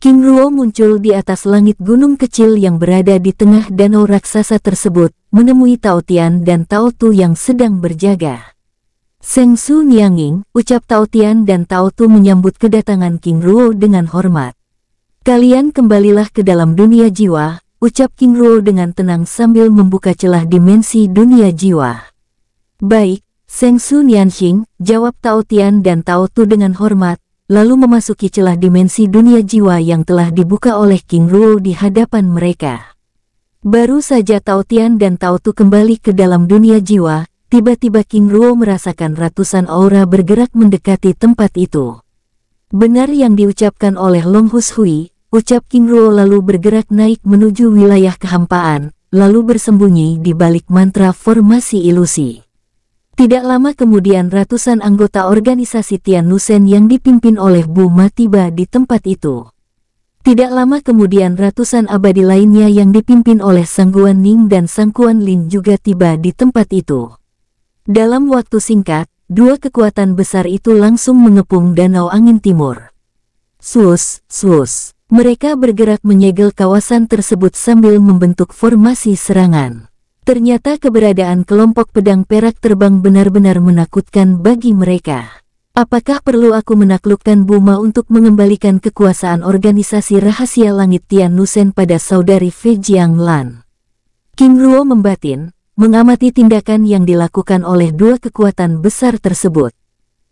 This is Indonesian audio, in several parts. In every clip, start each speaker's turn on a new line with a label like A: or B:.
A: King Ruo muncul di atas langit gunung kecil yang berada di tengah danau raksasa tersebut, menemui Tao Tian dan Tao Tu yang sedang berjaga. Seng Su Nianging, ucap Tao Tian dan Tao Tu menyambut kedatangan King Ruo dengan hormat. Kalian kembalilah ke dalam dunia jiwa, ucap King Ruo dengan tenang sambil membuka celah dimensi dunia jiwa. Baik, Seng Su Nianxing, jawab Tao Tian dan Tao Tu dengan hormat, lalu memasuki celah dimensi dunia jiwa yang telah dibuka oleh King Ruo di hadapan mereka. Baru saja Tao Tian dan Tao Tu kembali ke dalam dunia jiwa, tiba-tiba King Ruo merasakan ratusan aura bergerak mendekati tempat itu. Benar yang diucapkan oleh Long Hus Hui, ucap King Ruo lalu bergerak naik menuju wilayah kehampaan, lalu bersembunyi di balik mantra formasi ilusi. Tidak lama kemudian ratusan anggota organisasi Tian Nusen yang dipimpin oleh Bu Ma tiba di tempat itu. Tidak lama kemudian ratusan abadi lainnya yang dipimpin oleh Sangguan Ning dan Sangkuan Lin juga tiba di tempat itu. Dalam waktu singkat, dua kekuatan besar itu langsung mengepung Danau Angin Timur. Sus, sus, mereka bergerak menyegel kawasan tersebut sambil membentuk formasi serangan. Ternyata keberadaan kelompok pedang perak terbang benar-benar menakutkan bagi mereka. Apakah perlu aku menaklukkan Buma untuk mengembalikan kekuasaan organisasi rahasia langit Tian Nusen pada saudari Fei Lan? King Ruo membatin, mengamati tindakan yang dilakukan oleh dua kekuatan besar tersebut.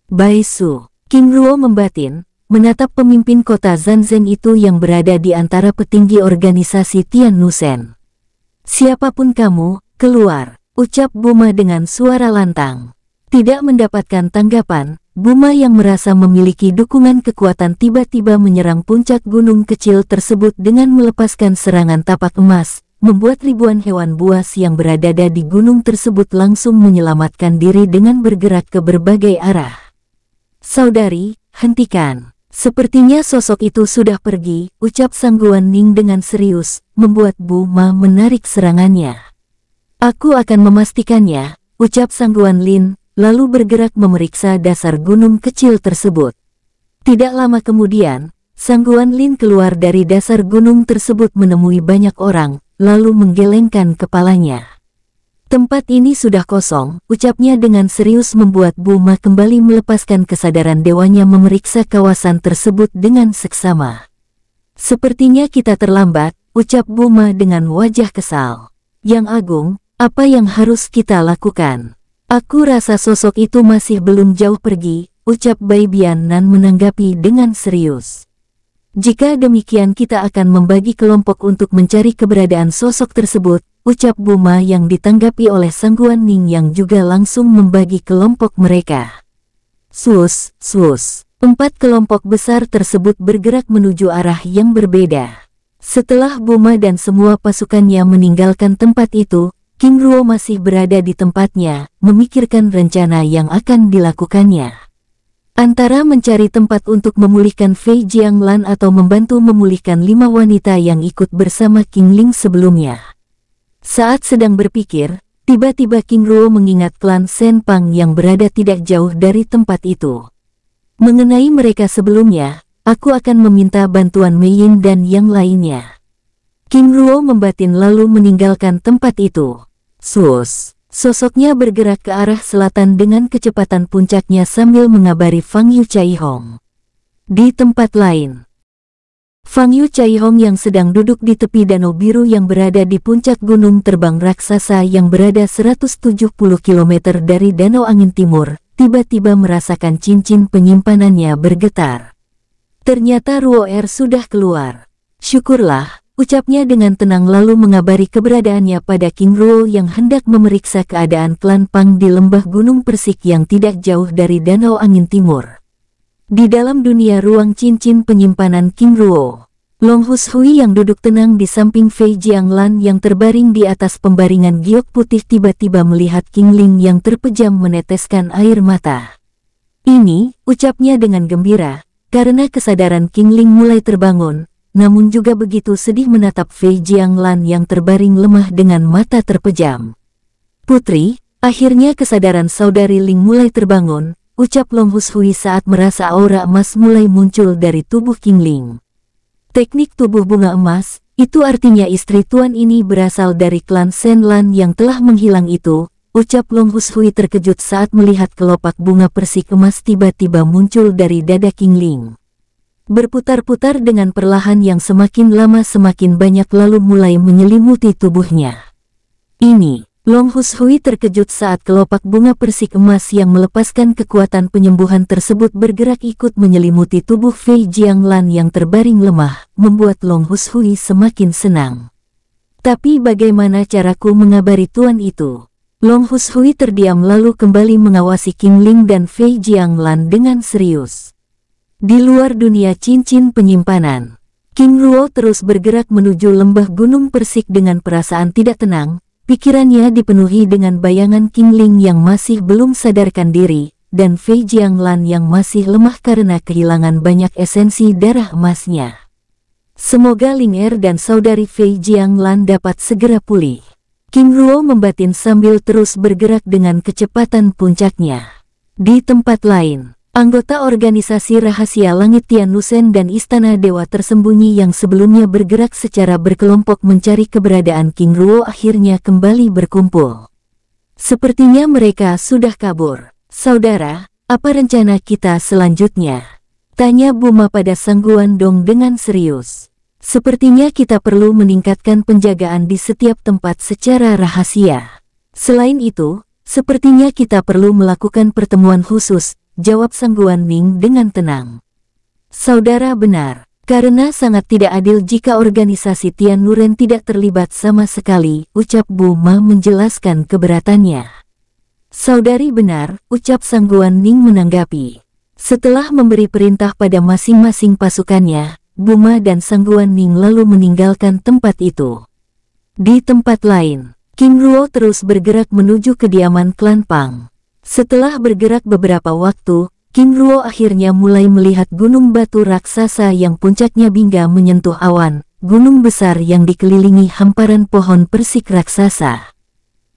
A: Bai Su, King Ruo membatin, menatap pemimpin kota Zanzhen itu yang berada di antara petinggi organisasi Tian Nusen. Siapapun kamu, Keluar, ucap Buma dengan suara lantang. Tidak mendapatkan tanggapan, Buma yang merasa memiliki dukungan kekuatan tiba-tiba menyerang puncak gunung kecil tersebut dengan melepaskan serangan tapak emas, membuat ribuan hewan buas yang berada di gunung tersebut langsung menyelamatkan diri dengan bergerak ke berbagai arah. Saudari, hentikan. Sepertinya sosok itu sudah pergi, ucap Sangguan Ning dengan serius, membuat Buma menarik serangannya. Aku akan memastikannya, ucap Sangguan Lin, lalu bergerak memeriksa dasar gunung kecil tersebut. Tidak lama kemudian, Sangguan Lin keluar dari dasar gunung tersebut menemui banyak orang, lalu menggelengkan kepalanya. Tempat ini sudah kosong, ucapnya dengan serius membuat Buma kembali melepaskan kesadaran dewanya memeriksa kawasan tersebut dengan seksama. Sepertinya kita terlambat, ucap Buma dengan wajah kesal. Yang Agung, apa yang harus kita lakukan? Aku rasa sosok itu masih belum jauh pergi, ucap Bai Bian Nan menanggapi dengan serius. Jika demikian kita akan membagi kelompok untuk mencari keberadaan sosok tersebut, ucap Buma yang ditanggapi oleh Sangguan Ning yang juga langsung membagi kelompok mereka. Sus, sus. Empat kelompok besar tersebut bergerak menuju arah yang berbeda. Setelah Buma dan semua pasukannya meninggalkan tempat itu, King Ruo masih berada di tempatnya, memikirkan rencana yang akan dilakukannya. Antara mencari tempat untuk memulihkan Fei Jianglan atau membantu memulihkan lima wanita yang ikut bersama King Ling sebelumnya. Saat sedang berpikir, tiba-tiba King Ruo mengingat klan Sen Pang yang berada tidak jauh dari tempat itu. Mengenai mereka sebelumnya, aku akan meminta bantuan Mei Yin dan yang lainnya. King Ruo membatin lalu meninggalkan tempat itu. Sus. Sosoknya bergerak ke arah selatan dengan kecepatan puncaknya sambil mengabari Fang Yu Chai Hong. Di tempat lain, Fang Yu Chai Hong yang sedang duduk di tepi danau biru yang berada di puncak gunung terbang raksasa yang berada 170 km dari danau angin timur, tiba-tiba merasakan cincin penyimpanannya bergetar. Ternyata Ruo Er sudah keluar. Syukurlah, ucapnya dengan tenang lalu mengabari keberadaannya pada King Ruo yang hendak memeriksa keadaan klan Pang di lembah Gunung Persik yang tidak jauh dari Danau Angin Timur. Di dalam dunia ruang cincin penyimpanan King Ruo, Long Hus Hui yang duduk tenang di samping Fei Jiang Lan yang terbaring di atas pembaringan giok putih tiba-tiba melihat King Ling yang terpejam meneteskan air mata. Ini, ucapnya dengan gembira, karena kesadaran King Ling mulai terbangun, namun juga begitu sedih menatap Fei Jiang Lan yang terbaring lemah dengan mata terpejam. Putri, akhirnya kesadaran saudari Ling mulai terbangun, ucap Long Hushui saat merasa aura emas mulai muncul dari tubuh King Ling. Teknik tubuh bunga emas, itu artinya istri tuan ini berasal dari klan Shen Lan yang telah menghilang itu, Ucap Long Hushui terkejut saat melihat kelopak bunga persik emas tiba-tiba muncul dari dada King Ling berputar-putar dengan perlahan yang semakin lama semakin banyak lalu mulai menyelimuti tubuhnya. Ini, Long Hus Hui terkejut saat kelopak bunga persik emas yang melepaskan kekuatan penyembuhan tersebut bergerak ikut menyelimuti tubuh Fei Jiang Lan yang terbaring lemah, membuat Long Hus Hui semakin senang. Tapi bagaimana caraku mengabari tuan itu? Long Hus Hui terdiam lalu kembali mengawasi Kim Ling dan Fei Jiang Lan dengan serius. Di luar dunia cincin penyimpanan, Kim Ruo terus bergerak menuju lembah gunung persik dengan perasaan tidak tenang, pikirannya dipenuhi dengan bayangan Kim Ling yang masih belum sadarkan diri, dan Fei Jiang Lan yang masih lemah karena kehilangan banyak esensi darah emasnya. Semoga Ling Er dan saudari Fei Jiang Lan dapat segera pulih. Kim Ruo membatin sambil terus bergerak dengan kecepatan puncaknya. Di tempat lain, Anggota organisasi rahasia Langit Lusen dan Istana Dewa Tersembunyi yang sebelumnya bergerak secara berkelompok mencari keberadaan King Ruo akhirnya kembali berkumpul. Sepertinya mereka sudah kabur. Saudara, apa rencana kita selanjutnya? Tanya Buma pada Sangguan Dong dengan serius. Sepertinya kita perlu meningkatkan penjagaan di setiap tempat secara rahasia. Selain itu, sepertinya kita perlu melakukan pertemuan khusus jawab Sang Ming dengan tenang. Saudara benar, karena sangat tidak adil jika organisasi Tian Nuren tidak terlibat sama sekali, ucap Bu Ma menjelaskan keberatannya. Saudari benar, ucap Sang Ning menanggapi. Setelah memberi perintah pada masing-masing pasukannya, Buma dan Sang Ning lalu meninggalkan tempat itu. Di tempat lain, Kim Ruo terus bergerak menuju kediaman klan Pang. Setelah bergerak beberapa waktu, King Ruo akhirnya mulai melihat gunung batu raksasa yang puncaknya hingga menyentuh awan, gunung besar yang dikelilingi hamparan pohon persik raksasa.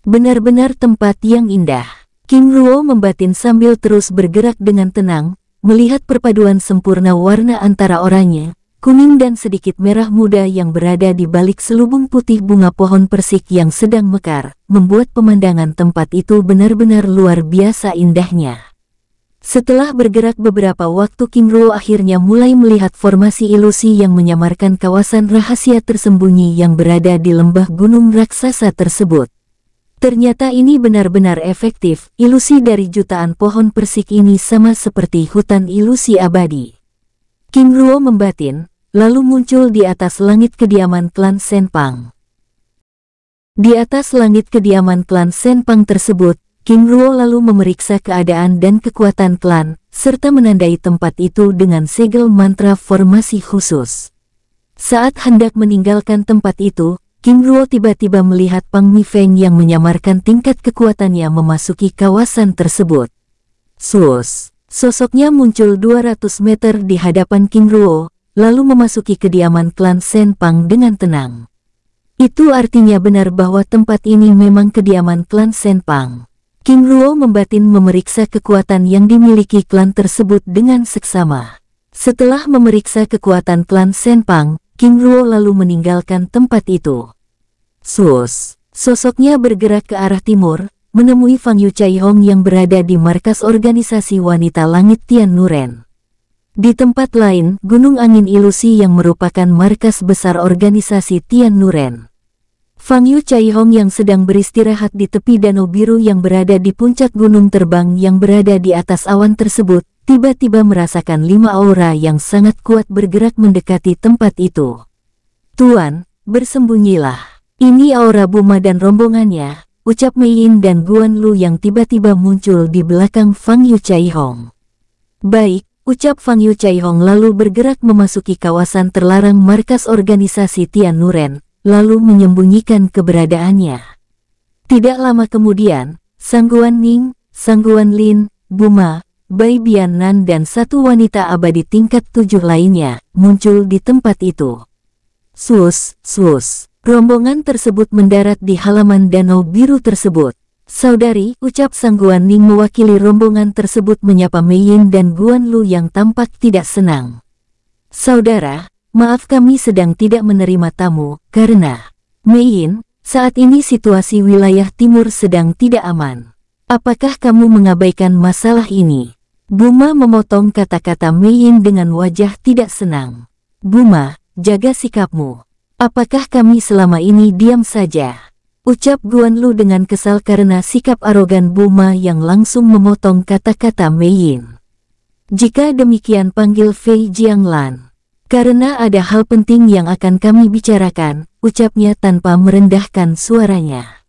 A: Benar-benar tempat yang indah. King Ruo membatin sambil terus bergerak dengan tenang, melihat perpaduan sempurna warna antara oranye, kuning dan sedikit merah muda yang berada di balik selubung putih bunga pohon persik yang sedang mekar, membuat pemandangan tempat itu benar-benar luar biasa indahnya. Setelah bergerak beberapa waktu Kim Ruo akhirnya mulai melihat formasi ilusi yang menyamarkan kawasan rahasia tersembunyi yang berada di lembah gunung raksasa tersebut. Ternyata ini benar-benar efektif, ilusi dari jutaan pohon persik ini sama seperti hutan ilusi abadi. Kim Ruo membatin, lalu muncul di atas langit kediaman klan Senpang. Di atas langit kediaman klan Senpang tersebut, King Ruo lalu memeriksa keadaan dan kekuatan klan, serta menandai tempat itu dengan segel mantra formasi khusus. Saat hendak meninggalkan tempat itu, King Ruo tiba-tiba melihat Pang Mi Feng yang menyamarkan tingkat kekuatannya memasuki kawasan tersebut. Sus, sosoknya muncul 200 meter di hadapan King Ruo, lalu memasuki kediaman klan Senpang dengan tenang. Itu artinya benar bahwa tempat ini memang kediaman klan Senpang. King Ruo membatin memeriksa kekuatan yang dimiliki klan tersebut dengan seksama. Setelah memeriksa kekuatan klan Senpang, King Ruo lalu meninggalkan tempat itu. Sus, sosoknya bergerak ke arah timur, menemui Fang Yu Chai Hong yang berada di markas organisasi wanita langit Tian Nuren. Di tempat lain, Gunung Angin Ilusi yang merupakan markas besar organisasi Tian Nuren. Fang Yu Chai Hong yang sedang beristirahat di tepi danau biru yang berada di puncak gunung terbang yang berada di atas awan tersebut, tiba-tiba merasakan lima aura yang sangat kuat bergerak mendekati tempat itu. Tuan, bersembunyilah. Ini aura Buma dan rombongannya, ucap Mei Yin dan Guan Lu yang tiba-tiba muncul di belakang Fang Yu Chai Hong. Baik, ucap Fang Yu Hong lalu bergerak memasuki kawasan terlarang markas organisasi Tian Nuren, lalu menyembunyikan keberadaannya. Tidak lama kemudian, Sangguan Ning, Sangguan Lin, Buma, Bai Bian Nan dan satu wanita abadi tingkat tujuh lainnya muncul di tempat itu. Sus, sus, rombongan tersebut mendarat di halaman danau biru tersebut. Saudari, ucap Sang Guan Ning mewakili rombongan tersebut menyapa Mei Yin dan Guan Lu yang tampak tidak senang. Saudara, maaf kami sedang tidak menerima tamu, karena Mei Yin, saat ini situasi wilayah timur sedang tidak aman. Apakah kamu mengabaikan masalah ini? Buma memotong kata-kata Mei Yin dengan wajah tidak senang. Buma, jaga sikapmu. Apakah kami selama ini diam saja? Ucap Guan Lu dengan kesal karena sikap arogan Buma yang langsung memotong kata-kata Mei Yin. Jika demikian panggil Fei Jiang Lan, Karena ada hal penting yang akan kami bicarakan, ucapnya tanpa merendahkan suaranya.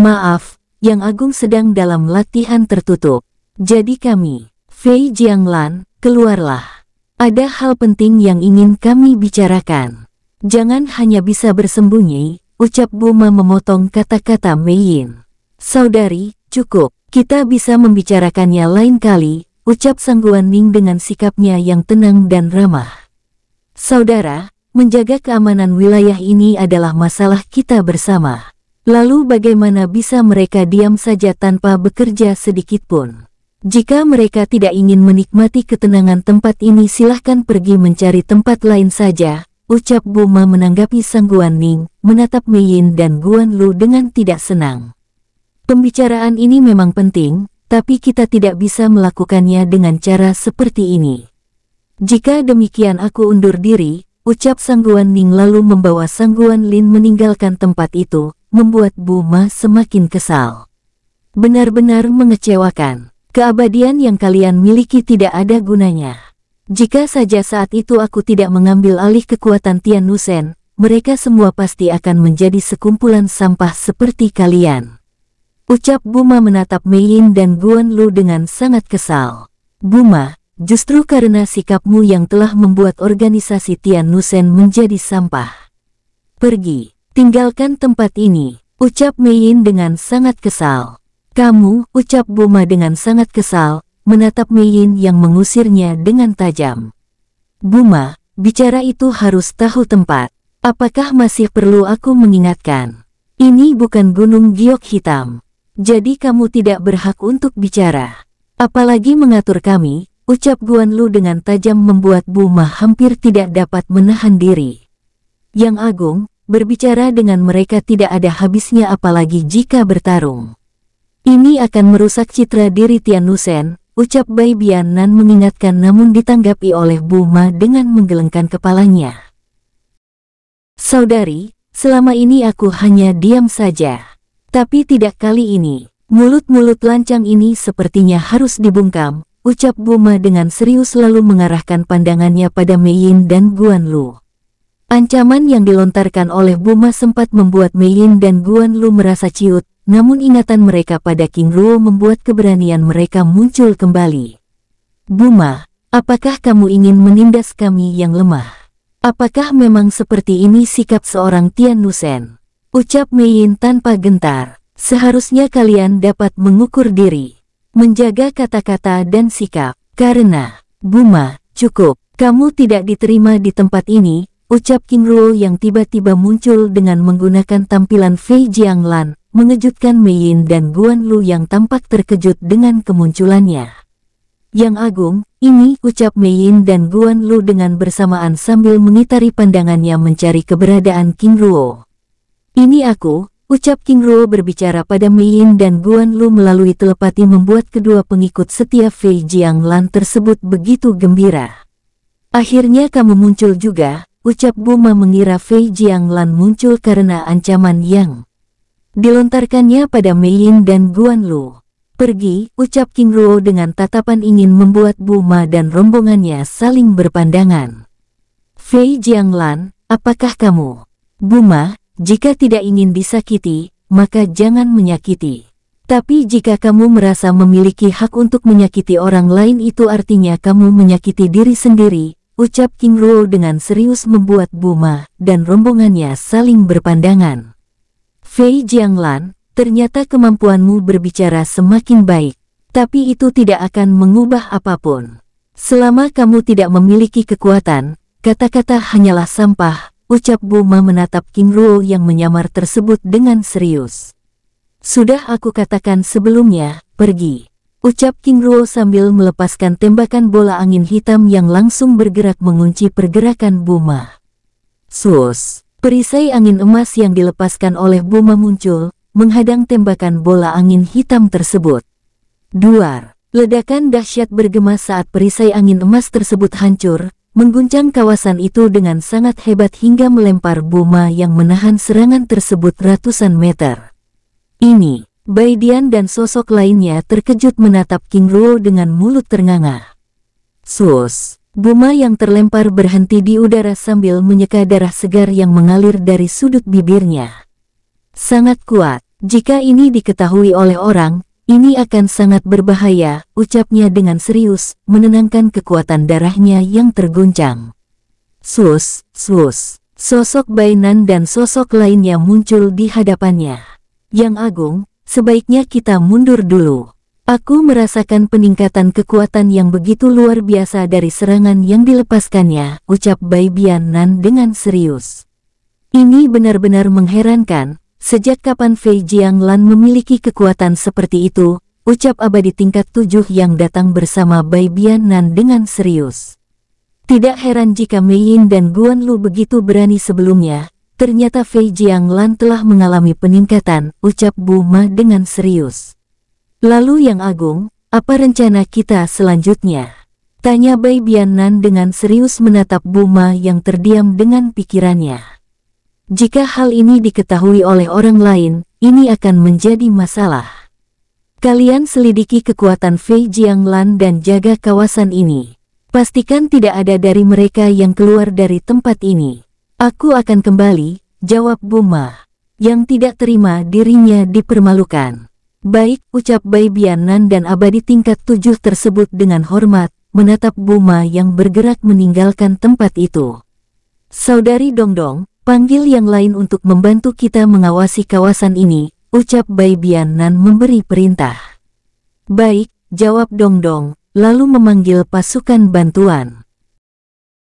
A: Maaf, Yang Agung sedang dalam latihan tertutup. Jadi kami, Fei Jiang Lan, keluarlah. Ada hal penting yang ingin kami bicarakan. Jangan hanya bisa bersembunyi, ucap Buma memotong kata-kata Mei Yin. Saudari, cukup, kita bisa membicarakannya lain kali, ucap Sangguan Ning dengan sikapnya yang tenang dan ramah. Saudara, menjaga keamanan wilayah ini adalah masalah kita bersama. Lalu bagaimana bisa mereka diam saja tanpa bekerja sedikit pun? Jika mereka tidak ingin menikmati ketenangan tempat ini silahkan pergi mencari tempat lain saja, ucap Buma menanggapi Sangguan Ning, menatap Mei Yin dan Guan Lu dengan tidak senang. Pembicaraan ini memang penting, tapi kita tidak bisa melakukannya dengan cara seperti ini. Jika demikian aku undur diri, ucap Sang Guan Ning lalu membawa Sang Guan Lin meninggalkan tempat itu, membuat Buma semakin kesal. Benar-benar mengecewakan. Keabadian yang kalian miliki tidak ada gunanya. Jika saja saat itu aku tidak mengambil alih kekuatan Tian Nusen, mereka semua pasti akan menjadi sekumpulan sampah seperti kalian. Ucap Buma menatap Mei Yin dan Guan Lu dengan sangat kesal. Buma, justru karena sikapmu yang telah membuat organisasi Tian Nusen menjadi sampah. Pergi, tinggalkan tempat ini, ucap Mei Yin dengan sangat kesal. Kamu, ucap Buma dengan sangat kesal, menatap Mei Yin yang mengusirnya dengan tajam. Buma, bicara itu harus tahu tempat. Apakah masih perlu aku mengingatkan? Ini bukan gunung giok hitam. Jadi kamu tidak berhak untuk bicara. Apalagi mengatur kami, ucap Guan Lu dengan tajam membuat Buma hampir tidak dapat menahan diri. Yang Agung, berbicara dengan mereka tidak ada habisnya apalagi jika bertarung. Ini akan merusak citra diri Tian Tianusen, ucap Bai Bian Nan mengingatkan namun ditanggapi oleh Buma dengan menggelengkan kepalanya. Saudari, selama ini aku hanya diam saja. Tapi tidak kali ini. Mulut-mulut lancang ini sepertinya harus dibungkam, ucap Buma dengan serius lalu mengarahkan pandangannya pada Mei Yin dan Guan Lu. Ancaman yang dilontarkan oleh Buma sempat membuat Mei Yin dan Guan Lu merasa ciut, namun ingatan mereka pada King Ruo membuat keberanian mereka muncul kembali. Buma, apakah kamu ingin menindas kami yang lemah? Apakah memang seperti ini sikap seorang Tian Nusen? Ucap Mei Yin tanpa gentar. Seharusnya kalian dapat mengukur diri, menjaga kata-kata dan sikap. Karena, Buma, cukup, kamu tidak diterima di tempat ini, ucap Qin Ruo yang tiba-tiba muncul dengan menggunakan tampilan Fei Jianglan, mengejutkan Mei Yin dan Guan Lu yang tampak terkejut dengan kemunculannya yang agung, ini ucap Mei Yin dan Guan Lu dengan bersamaan sambil mengitari pandangannya mencari keberadaan King Ruo. Ini aku, ucap King Ruo berbicara pada Mei Yin dan Guan Lu melalui telepati membuat kedua pengikut setia Fei Jiang Lan tersebut begitu gembira. Akhirnya kamu muncul juga, ucap Buma mengira Fei Jiang Lan muncul karena ancaman yang dilontarkannya pada Mei Yin dan Guan Lu. Pergi, ucap King Ruo dengan tatapan ingin membuat Buma dan rombongannya saling berpandangan. Fei Jianglan, apakah kamu? Buma, jika tidak ingin disakiti, maka jangan menyakiti. Tapi jika kamu merasa memiliki hak untuk menyakiti orang lain itu artinya kamu menyakiti diri sendiri, ucap King Ruo dengan serius membuat Buma dan rombongannya saling berpandangan. Fei Jianglan, Ternyata kemampuanmu berbicara semakin baik, tapi itu tidak akan mengubah apapun. Selama kamu tidak memiliki kekuatan, kata-kata hanyalah sampah, ucap Buma menatap King Ruo yang menyamar tersebut dengan serius. Sudah aku katakan sebelumnya, pergi. Ucap King Ruo sambil melepaskan tembakan bola angin hitam yang langsung bergerak mengunci pergerakan Buma. Sus, perisai angin emas yang dilepaskan oleh Buma muncul, menghadang tembakan bola angin hitam tersebut. Duar, ledakan dahsyat bergema saat perisai angin emas tersebut hancur, mengguncang kawasan itu dengan sangat hebat hingga melempar Buma yang menahan serangan tersebut ratusan meter. Ini, Baidian dan sosok lainnya terkejut menatap King Ruo dengan mulut ternganga. Sus, Buma yang terlempar berhenti di udara sambil menyeka darah segar yang mengalir dari sudut bibirnya. Sangat kuat. Jika ini diketahui oleh orang, ini akan sangat berbahaya, ucapnya dengan serius, menenangkan kekuatan darahnya yang terguncang. Sus, sus, sosok Bainan dan sosok lainnya muncul di hadapannya. Yang agung, sebaiknya kita mundur dulu. Aku merasakan peningkatan kekuatan yang begitu luar biasa dari serangan yang dilepaskannya, ucap Bai Bian Nan dengan serius. Ini benar-benar mengherankan, Sejak kapan Fei Jiang Lan memiliki kekuatan seperti itu? Ucap abadi tingkat tujuh yang datang bersama Bai Bian Nan dengan serius. Tidak heran jika Mei Yin dan Guan Lu begitu berani sebelumnya, Ternyata Fei Jiang Lan telah mengalami peningkatan, ucap Bu Ma dengan serius. Lalu yang agung, apa rencana kita selanjutnya? Tanya Bai Bian Nan dengan serius menatap Bu Ma yang terdiam dengan pikirannya. Jika hal ini diketahui oleh orang lain, ini akan menjadi masalah. Kalian selidiki kekuatan Fei Jianglan dan jaga kawasan ini. Pastikan tidak ada dari mereka yang keluar dari tempat ini. Aku akan kembali, jawab Buma. Yang tidak terima dirinya dipermalukan. Baik, ucap Bai Bianan dan abadi tingkat tujuh tersebut dengan hormat, menatap Buma yang bergerak meninggalkan tempat itu. Saudari Dongdong, Panggil yang lain untuk membantu kita mengawasi kawasan ini, ucap Bai Nan memberi perintah. Baik, jawab Dong Dong, lalu memanggil pasukan bantuan.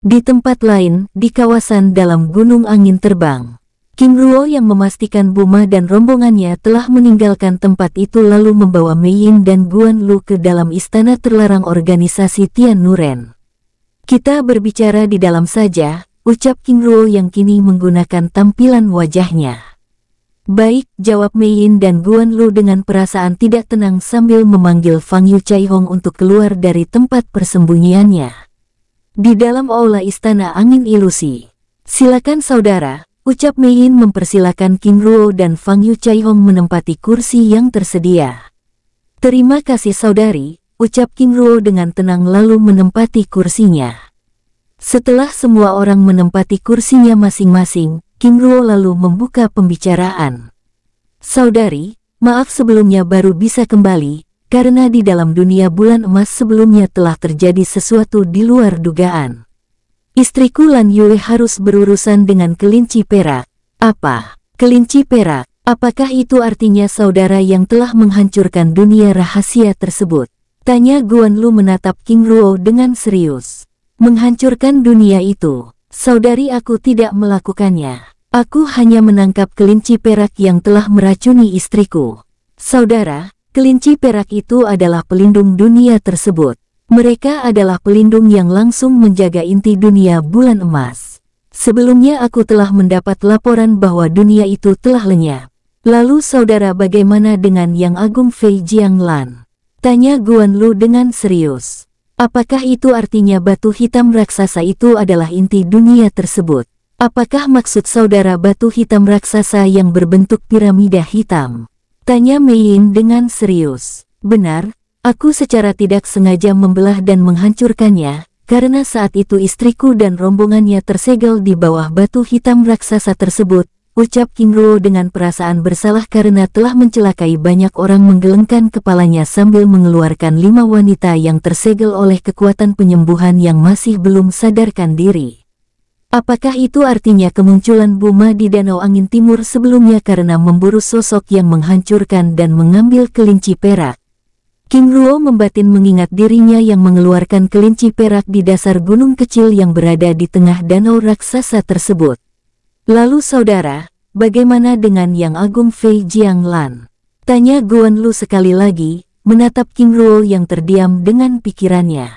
A: Di tempat lain, di kawasan dalam Gunung Angin Terbang, Kim Ruo yang memastikan Buma dan rombongannya telah meninggalkan tempat itu lalu membawa Mei Yin dan Guan Lu ke dalam istana terlarang organisasi Tian Nuren. Kita berbicara di dalam saja, ucap King Ruo yang kini menggunakan tampilan wajahnya. Baik, jawab Mei Yin dan Guan Lu dengan perasaan tidak tenang sambil memanggil Fang Yu Chai Hong untuk keluar dari tempat persembunyiannya. Di dalam aula istana angin ilusi. Silakan saudara, ucap Mei Yin mempersilakan King Ruo dan Fang Yu Chai Hong menempati kursi yang tersedia. Terima kasih saudari, ucap King Ruo dengan tenang lalu menempati kursinya. Setelah semua orang menempati kursinya masing-masing, Kim Ruo lalu membuka pembicaraan. Saudari, maaf sebelumnya baru bisa kembali, karena di dalam dunia bulan emas sebelumnya telah terjadi sesuatu di luar dugaan. Istriku Lan Yue harus berurusan dengan kelinci perak. Apa? Kelinci perak? Apakah itu artinya saudara yang telah menghancurkan dunia rahasia tersebut? Tanya Guan Lu menatap King Ruo dengan serius menghancurkan dunia itu. Saudari aku tidak melakukannya. Aku hanya menangkap kelinci perak yang telah meracuni istriku. Saudara, kelinci perak itu adalah pelindung dunia tersebut. Mereka adalah pelindung yang langsung menjaga inti dunia bulan emas. Sebelumnya aku telah mendapat laporan bahwa dunia itu telah lenyap. Lalu saudara bagaimana dengan Yang Agung Fei Jianglan? Tanya Guan Lu dengan serius. Apakah itu artinya batu hitam raksasa itu adalah inti dunia tersebut? Apakah maksud saudara batu hitam raksasa yang berbentuk piramida hitam? Tanya Yin dengan serius. Benar, aku secara tidak sengaja membelah dan menghancurkannya, karena saat itu istriku dan rombongannya tersegel di bawah batu hitam raksasa tersebut, ucap King Ruo dengan perasaan bersalah karena telah mencelakai banyak orang menggelengkan kepalanya sambil mengeluarkan lima wanita yang tersegel oleh kekuatan penyembuhan yang masih belum sadarkan diri. Apakah itu artinya kemunculan Buma di Danau Angin Timur sebelumnya karena memburu sosok yang menghancurkan dan mengambil kelinci perak? King Ruo membatin mengingat dirinya yang mengeluarkan kelinci perak di dasar gunung kecil yang berada di tengah danau raksasa tersebut. Lalu saudara, bagaimana dengan Yang Agung Fei Jiang Lan? Tanya Guan Lu sekali lagi, menatap King Ruo yang terdiam dengan pikirannya.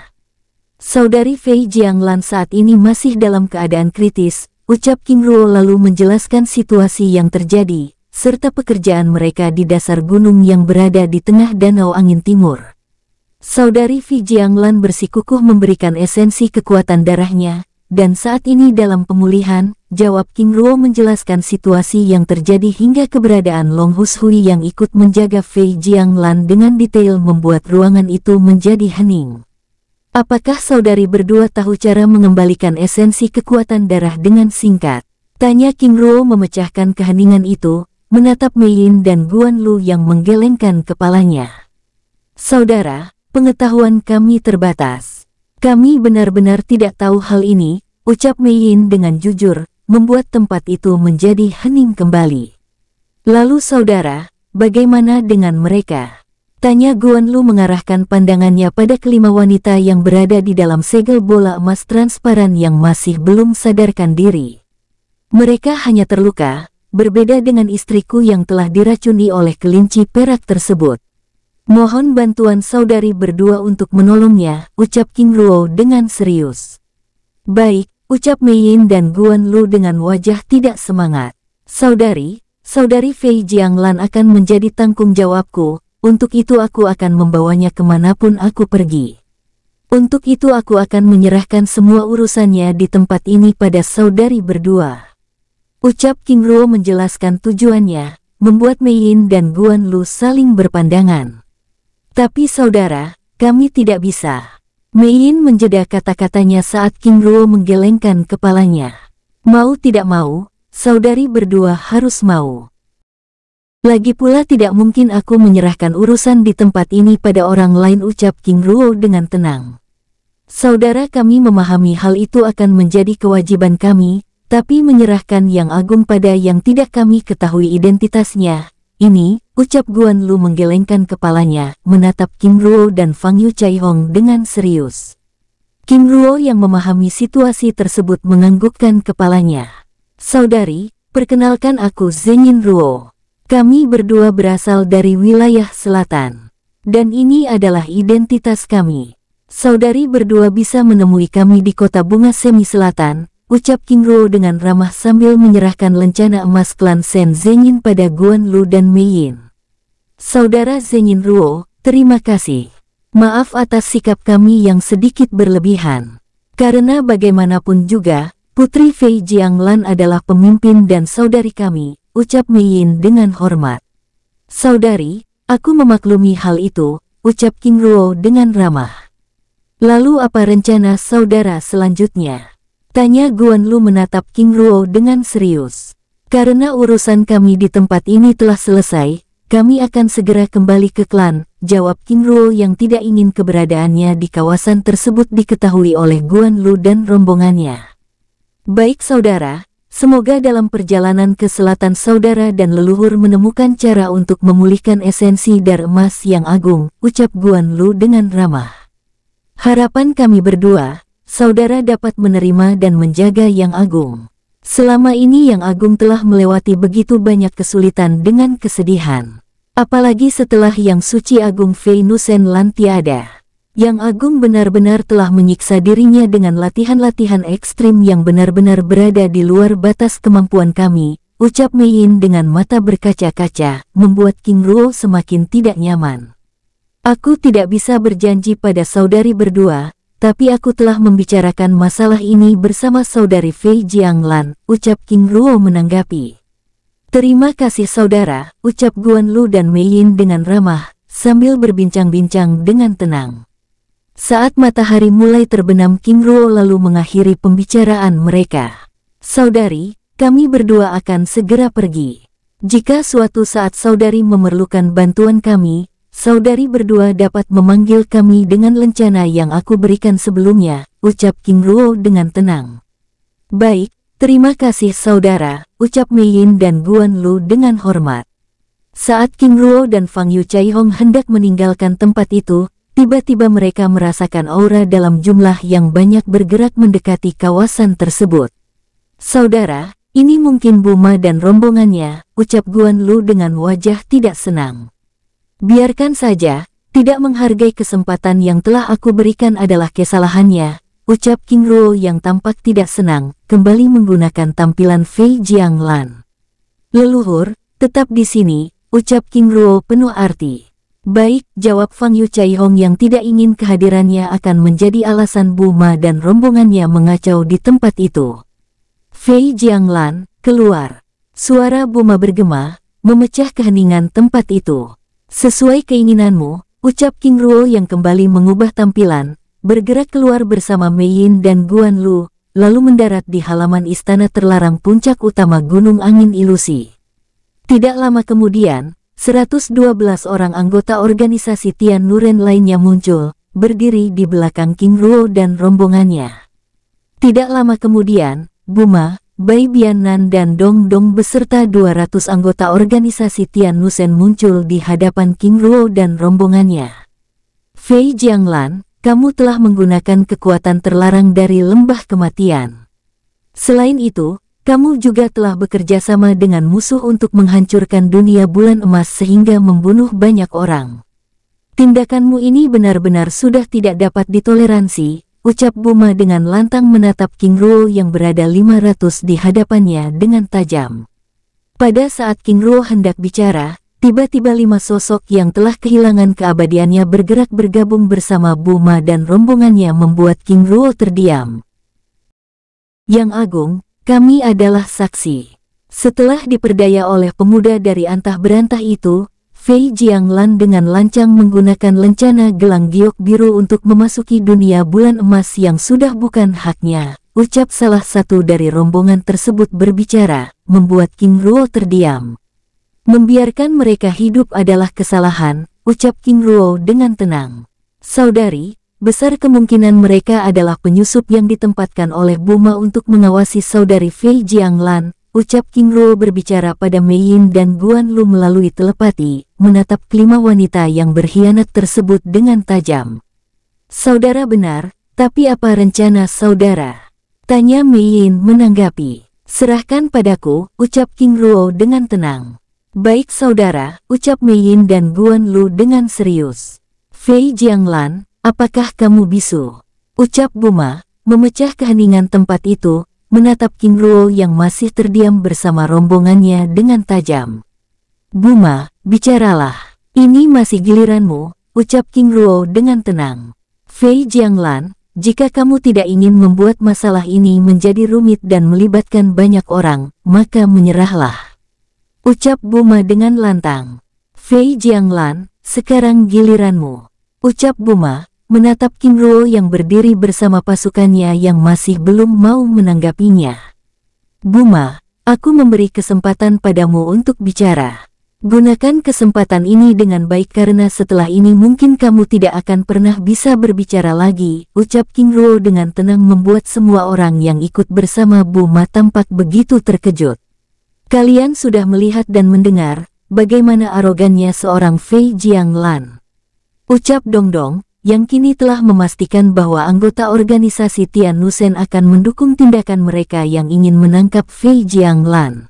A: Saudari Fei Jiang Lan saat ini masih dalam keadaan kritis, ucap King Ruo lalu menjelaskan situasi yang terjadi, serta pekerjaan mereka di dasar gunung yang berada di tengah danau angin timur. Saudari Fei Jiang Lan bersikukuh memberikan esensi kekuatan darahnya, dan saat ini dalam pemulihan, jawab King Ruo menjelaskan situasi yang terjadi hingga keberadaan Long Hushui yang ikut menjaga Fei Jiang Lan dengan detail membuat ruangan itu menjadi hening. Apakah saudari berdua tahu cara mengembalikan esensi kekuatan darah dengan singkat? Tanya King Ruo memecahkan keheningan itu, menatap Mei Yin dan Guan Lu yang menggelengkan kepalanya. Saudara, pengetahuan kami terbatas. Kami benar-benar tidak tahu hal ini, ucap Mei Yin dengan jujur, membuat tempat itu menjadi hening kembali. Lalu saudara, bagaimana dengan mereka? Tanya Guan Lu mengarahkan pandangannya pada kelima wanita yang berada di dalam segel bola emas transparan yang masih belum sadarkan diri. Mereka hanya terluka, berbeda dengan istriku yang telah diracuni oleh kelinci perak tersebut. Mohon bantuan saudari berdua untuk menolongnya, ucap King Luo dengan serius. Baik, ucap Mei Yin dan Guan Lu dengan wajah tidak semangat. Saudari, saudari Fei Lan akan menjadi tanggung jawabku, untuk itu aku akan membawanya kemanapun aku pergi. Untuk itu aku akan menyerahkan semua urusannya di tempat ini pada saudari berdua. Ucap King Luo menjelaskan tujuannya, membuat Mei Yin dan Guan Lu saling berpandangan. Tapi saudara, kami tidak bisa. Mei Yin menjeda kata-katanya saat King Ruo menggelengkan kepalanya. Mau tidak mau, saudari berdua harus mau. Lagi pula tidak mungkin aku menyerahkan urusan di tempat ini pada orang lain ucap King Ruo dengan tenang. Saudara kami memahami hal itu akan menjadi kewajiban kami, tapi menyerahkan yang agung pada yang tidak kami ketahui identitasnya, ini, ucap Guan Lu menggelengkan kepalanya, menatap Kim Ruo dan Fang Yu Chai Hong dengan serius. Kim Ruo yang memahami situasi tersebut menganggukkan kepalanya. Saudari, perkenalkan aku Zengin Ruo. Kami berdua berasal dari wilayah selatan. Dan ini adalah identitas kami. Saudari berdua bisa menemui kami di kota bunga semi selatan, ucap King Ruo dengan ramah sambil menyerahkan lencana emas klan Shen Zengin pada Guan Lu dan Mei Yin. Saudara Zengin Ruo, terima kasih. Maaf atas sikap kami yang sedikit berlebihan. Karena bagaimanapun juga, Putri Fei Jianglan adalah pemimpin dan saudari kami, ucap Mei Yin dengan hormat. Saudari, aku memaklumi hal itu, ucap King Ruo dengan ramah. Lalu apa rencana saudara selanjutnya? Tanya Guan Lu menatap King Luo dengan serius. Karena urusan kami di tempat ini telah selesai, kami akan segera kembali ke klan, jawab King Luo yang tidak ingin keberadaannya di kawasan tersebut diketahui oleh Guan Lu dan rombongannya. Baik saudara, semoga dalam perjalanan ke selatan saudara dan leluhur menemukan cara untuk memulihkan esensi dar emas yang agung, ucap Guan Lu dengan ramah. Harapan kami berdua, saudara dapat menerima dan menjaga yang agung. Selama ini yang agung telah melewati begitu banyak kesulitan dengan kesedihan. Apalagi setelah yang suci agung Venusen Lantiada. Yang agung benar-benar telah menyiksa dirinya dengan latihan-latihan ekstrim yang benar-benar berada di luar batas kemampuan kami, ucap Mei Yin dengan mata berkaca-kaca, membuat King Ruo semakin tidak nyaman. Aku tidak bisa berjanji pada saudari berdua, tapi aku telah membicarakan masalah ini bersama saudari Fei Jianglan, ucap King Ruo menanggapi. Terima kasih saudara, ucap Guan Lu dan Mei Yin dengan ramah, sambil berbincang-bincang dengan tenang. Saat matahari mulai terbenam King Ruo lalu mengakhiri pembicaraan mereka. Saudari, kami berdua akan segera pergi. Jika suatu saat saudari memerlukan bantuan kami, Saudari berdua dapat memanggil kami dengan lencana yang aku berikan sebelumnya, ucap King Ruo dengan tenang. Baik, terima kasih saudara, ucap Mei Yin dan Guan Lu dengan hormat. Saat King Ruo dan Fang Yu Chai Hong hendak meninggalkan tempat itu, tiba-tiba mereka merasakan aura dalam jumlah yang banyak bergerak mendekati kawasan tersebut. Saudara, ini mungkin Buma dan rombongannya, ucap Guan Lu dengan wajah tidak senang. Biarkan saja, tidak menghargai kesempatan yang telah aku berikan adalah kesalahannya, ucap King Ruo yang tampak tidak senang, kembali menggunakan tampilan Fei Jiang Lan. Leluhur, tetap di sini, ucap King Ruo penuh arti. Baik, jawab Fang Yu Chai Hong yang tidak ingin kehadirannya akan menjadi alasan Buma dan rombongannya mengacau di tempat itu. Fei Jiang Lan, keluar. Suara Buma bergema, memecah keheningan tempat itu. Sesuai keinginanmu, ucap King Ruo yang kembali mengubah tampilan, bergerak keluar bersama Mei Yin dan Guan Lu, lalu mendarat di halaman istana terlarang puncak utama Gunung Angin Ilusi. Tidak lama kemudian, 112 orang anggota organisasi Tian Nuren lainnya muncul, berdiri di belakang King Ruo dan rombongannya. Tidak lama kemudian, Buma, Bai Bianan dan Dong Dong beserta 200 anggota organisasi Tian Nusen muncul di hadapan King Ruo dan rombongannya. Fei Jianglan, kamu telah menggunakan kekuatan terlarang dari lembah kematian. Selain itu, kamu juga telah bekerja sama dengan musuh untuk menghancurkan dunia bulan emas sehingga membunuh banyak orang. Tindakanmu ini benar-benar sudah tidak dapat ditoleransi, ucap Buma dengan lantang menatap King Rule yang berada 500 di hadapannya dengan tajam. Pada saat King Rule hendak bicara, tiba-tiba lima sosok yang telah kehilangan keabadiannya bergerak bergabung bersama Buma dan rombongannya membuat King Rule terdiam. Yang Agung, kami adalah saksi. Setelah diperdaya oleh pemuda dari antah berantah itu, Fei Jianglan dengan lancang menggunakan lencana gelang giok biru untuk memasuki dunia bulan emas yang sudah bukan haknya. Ucap salah satu dari rombongan tersebut berbicara, membuat King Ruo terdiam. Membiarkan mereka hidup adalah kesalahan, ucap King Ruo dengan tenang. Saudari, besar kemungkinan mereka adalah penyusup yang ditempatkan oleh Buma untuk mengawasi saudari Fei Jianglan, ucap King Ruo berbicara pada Mei Yin dan Guan Lu melalui telepati, menatap kelima wanita yang berkhianat tersebut dengan tajam. Saudara benar, tapi apa rencana saudara? Tanya Mei Yin menanggapi. Serahkan padaku, ucap King Ruo dengan tenang. Baik saudara, ucap Mei Yin dan Guan Lu dengan serius. Fei Jianglan, apakah kamu bisu? Ucap Buma, memecah keheningan tempat itu, menatap King Ruo yang masih terdiam bersama rombongannya dengan tajam. Buma, bicaralah. Ini masih giliranmu, ucap King Ruo dengan tenang. Fei Jianglan, jika kamu tidak ingin membuat masalah ini menjadi rumit dan melibatkan banyak orang, maka menyerahlah. Ucap Buma dengan lantang. Fei Jianglan, sekarang giliranmu. Ucap Buma, menatap Kinruo yang berdiri bersama pasukannya yang masih belum mau menanggapinya. Buma, aku memberi kesempatan padamu untuk bicara. Gunakan kesempatan ini dengan baik karena setelah ini mungkin kamu tidak akan pernah bisa berbicara lagi, ucap Kinruo dengan tenang membuat semua orang yang ikut bersama Buma tampak begitu terkejut. Kalian sudah melihat dan mendengar bagaimana arogannya seorang Fei Jiang Lan. Ucap Dongdong, yang kini telah memastikan bahwa anggota organisasi Tian Nusen akan mendukung tindakan mereka yang ingin menangkap Fei Jianglan.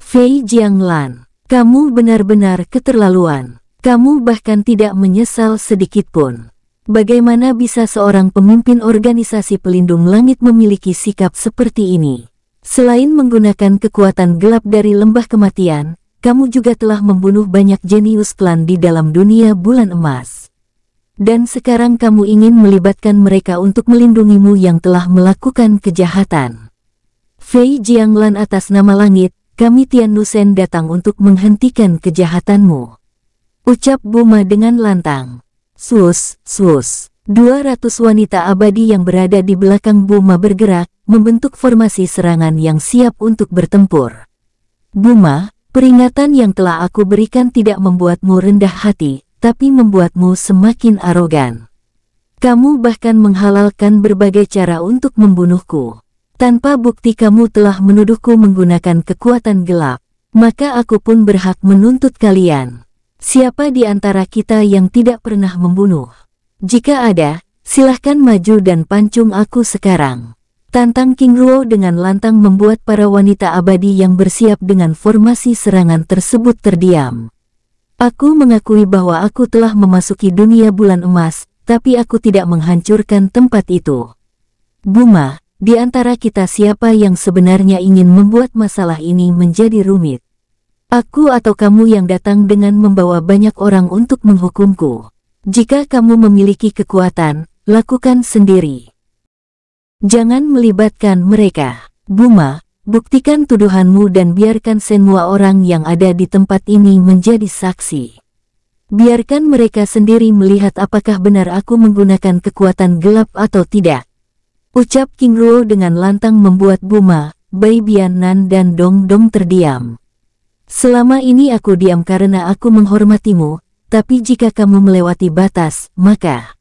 A: Fei Jianglan, kamu benar-benar keterlaluan. Kamu bahkan tidak menyesal sedikit pun. Bagaimana bisa seorang pemimpin organisasi pelindung langit memiliki sikap seperti ini? Selain menggunakan kekuatan gelap dari lembah kematian, kamu juga telah membunuh banyak jenius klan di dalam dunia bulan emas dan sekarang kamu ingin melibatkan mereka untuk melindungimu yang telah melakukan kejahatan. Fei Jianglan atas nama langit, kami Tian Nusen datang untuk menghentikan kejahatanmu. Ucap Buma dengan lantang. Sus, sus. 200 wanita abadi yang berada di belakang Buma bergerak, membentuk formasi serangan yang siap untuk bertempur. Buma, peringatan yang telah aku berikan tidak membuatmu rendah hati, tapi membuatmu semakin arogan. Kamu bahkan menghalalkan berbagai cara untuk membunuhku. Tanpa bukti kamu telah menuduhku menggunakan kekuatan gelap, maka aku pun berhak menuntut kalian. Siapa di antara kita yang tidak pernah membunuh? Jika ada, silahkan maju dan pancung aku sekarang. Tantang King Ruo dengan lantang membuat para wanita abadi yang bersiap dengan formasi serangan tersebut terdiam. Aku mengakui bahwa aku telah memasuki dunia bulan emas, tapi aku tidak menghancurkan tempat itu. Buma, di antara kita siapa yang sebenarnya ingin membuat masalah ini menjadi rumit? Aku atau kamu yang datang dengan membawa banyak orang untuk menghukumku? Jika kamu memiliki kekuatan, lakukan sendiri. Jangan melibatkan mereka. Buma, Buktikan tuduhanmu dan biarkan semua orang yang ada di tempat ini menjadi saksi. Biarkan mereka sendiri melihat apakah benar aku menggunakan kekuatan gelap atau tidak. Ucap King Ruo dengan lantang membuat Buma, Bai Bian Nan, dan Dong Dong terdiam. Selama ini aku diam karena aku menghormatimu, tapi jika kamu melewati batas, maka...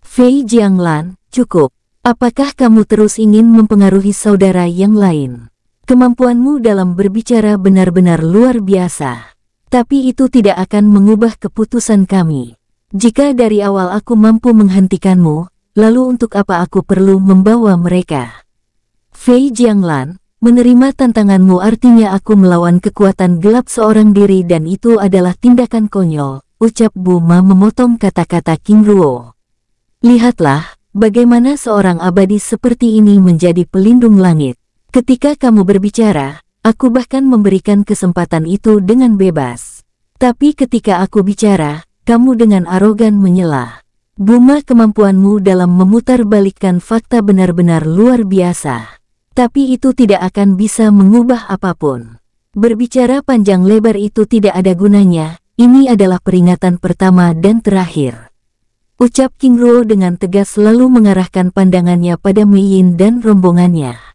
A: Fei Jianglan, cukup. Apakah kamu terus ingin mempengaruhi saudara yang lain? Kemampuanmu dalam berbicara benar-benar luar biasa. Tapi itu tidak akan mengubah keputusan kami. Jika dari awal aku mampu menghentikanmu, lalu untuk apa aku perlu membawa mereka? Fei Jianglan, menerima tantanganmu artinya aku melawan kekuatan gelap seorang diri dan itu adalah tindakan konyol, ucap Buma memotong kata-kata King Ruo. Lihatlah, bagaimana seorang abadi seperti ini menjadi pelindung langit. Ketika kamu berbicara, aku bahkan memberikan kesempatan itu dengan bebas. Tapi ketika aku bicara, kamu dengan arogan menyela. Buma kemampuanmu dalam memutarbalikkan fakta benar-benar luar biasa. Tapi itu tidak akan bisa mengubah apapun. Berbicara panjang lebar itu tidak ada gunanya, ini adalah peringatan pertama dan terakhir. Ucap King Ruo dengan tegas lalu mengarahkan pandangannya pada Mei Yin dan rombongannya.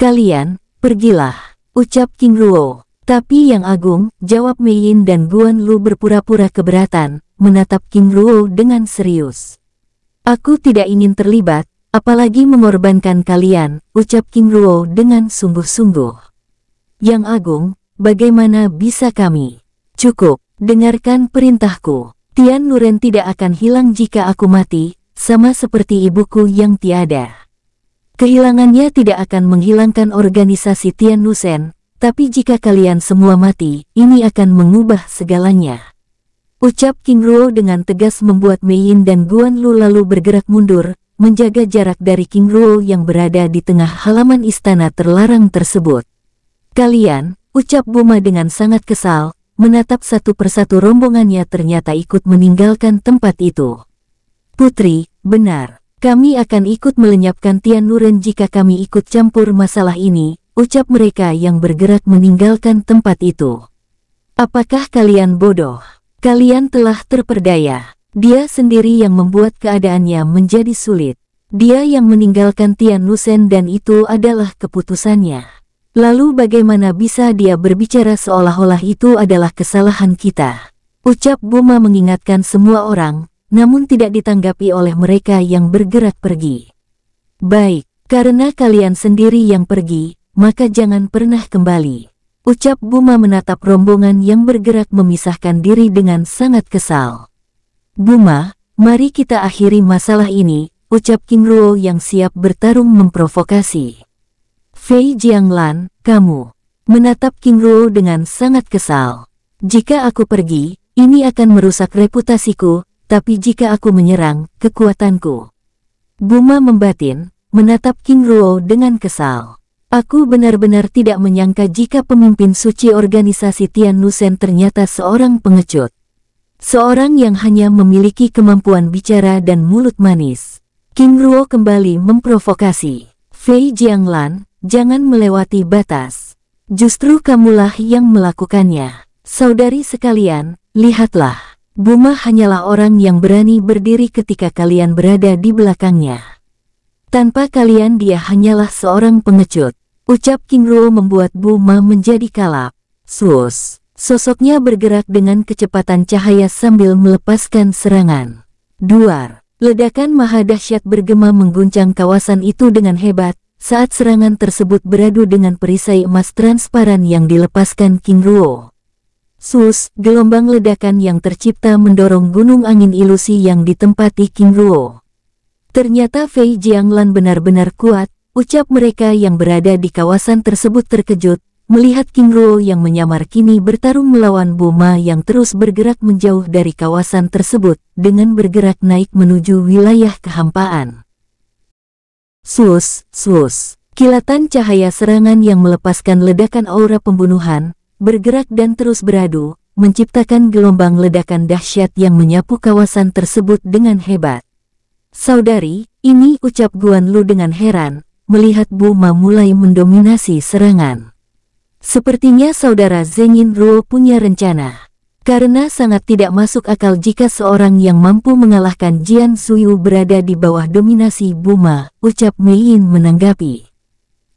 A: Kalian, pergilah, ucap King Ruo. Tapi yang agung, jawab Mei Yin dan Guan Lu berpura-pura keberatan, menatap King Ruo dengan serius. Aku tidak ingin terlibat, apalagi mengorbankan kalian, ucap King Ruo dengan sungguh-sungguh. Yang agung, bagaimana bisa kami? Cukup, dengarkan perintahku. Tian Nuren tidak akan hilang jika aku mati, sama seperti ibuku yang tiada. Kehilangannya tidak akan menghilangkan organisasi Tian Nusen, tapi jika kalian semua mati, ini akan mengubah segalanya. Ucap King Ruo dengan tegas membuat Mei Yin dan Guan Lu lalu bergerak mundur, menjaga jarak dari King Ruo yang berada di tengah halaman istana terlarang tersebut. Kalian, ucap Buma dengan sangat kesal, menatap satu persatu rombongannya ternyata ikut meninggalkan tempat itu. Putri, benar. Kami akan ikut melenyapkan Tian Nuren jika kami ikut campur masalah ini, ucap mereka yang bergerak meninggalkan tempat itu. Apakah kalian bodoh? Kalian telah terperdaya. Dia sendiri yang membuat keadaannya menjadi sulit. Dia yang meninggalkan Tian Nusen dan itu adalah keputusannya. Lalu bagaimana bisa dia berbicara seolah-olah itu adalah kesalahan kita? Ucap Buma mengingatkan semua orang, namun tidak ditanggapi oleh mereka yang bergerak pergi. Baik, karena kalian sendiri yang pergi, maka jangan pernah kembali. Ucap Buma menatap rombongan yang bergerak memisahkan diri dengan sangat kesal. Buma, mari kita akhiri masalah ini, ucap King Ruo yang siap bertarung memprovokasi. Fei Jianglan, kamu, menatap King Ruo dengan sangat kesal. Jika aku pergi, ini akan merusak reputasiku, tapi jika aku menyerang, kekuatanku. Buma membatin, menatap King Ruo dengan kesal. Aku benar-benar tidak menyangka jika pemimpin suci organisasi Tian Nusen ternyata seorang pengecut. Seorang yang hanya memiliki kemampuan bicara dan mulut manis. King Ruo kembali memprovokasi. Fei Jianglan, jangan melewati batas. Justru kamulah yang melakukannya. Saudari sekalian, lihatlah. Buma hanyalah orang yang berani berdiri ketika kalian berada di belakangnya. Tanpa kalian dia hanyalah seorang pengecut. Ucap King Ruo membuat Buma menjadi kalap. Sus, sosoknya bergerak dengan kecepatan cahaya sambil melepaskan serangan. Duar, ledakan maha dahsyat bergema mengguncang kawasan itu dengan hebat saat serangan tersebut beradu dengan perisai emas transparan yang dilepaskan King Ruo. Sus, gelombang ledakan yang tercipta mendorong gunung angin ilusi yang ditempati King Ruo. Ternyata Fei Jianglan benar-benar kuat, ucap mereka yang berada di kawasan tersebut terkejut, melihat King Ruo yang menyamar kini bertarung melawan Boma yang terus bergerak menjauh dari kawasan tersebut, dengan bergerak naik menuju wilayah kehampaan. Sus, sus, kilatan cahaya serangan yang melepaskan ledakan aura pembunuhan, bergerak dan terus beradu, menciptakan gelombang ledakan dahsyat yang menyapu kawasan tersebut dengan hebat. Saudari, ini ucap Guan Lu dengan heran, melihat Buma mulai mendominasi serangan. Sepertinya saudara Zengin Ruo punya rencana. Karena sangat tidak masuk akal jika seorang yang mampu mengalahkan Jian Suyu berada di bawah dominasi Buma, ucap Mei Yin menanggapi.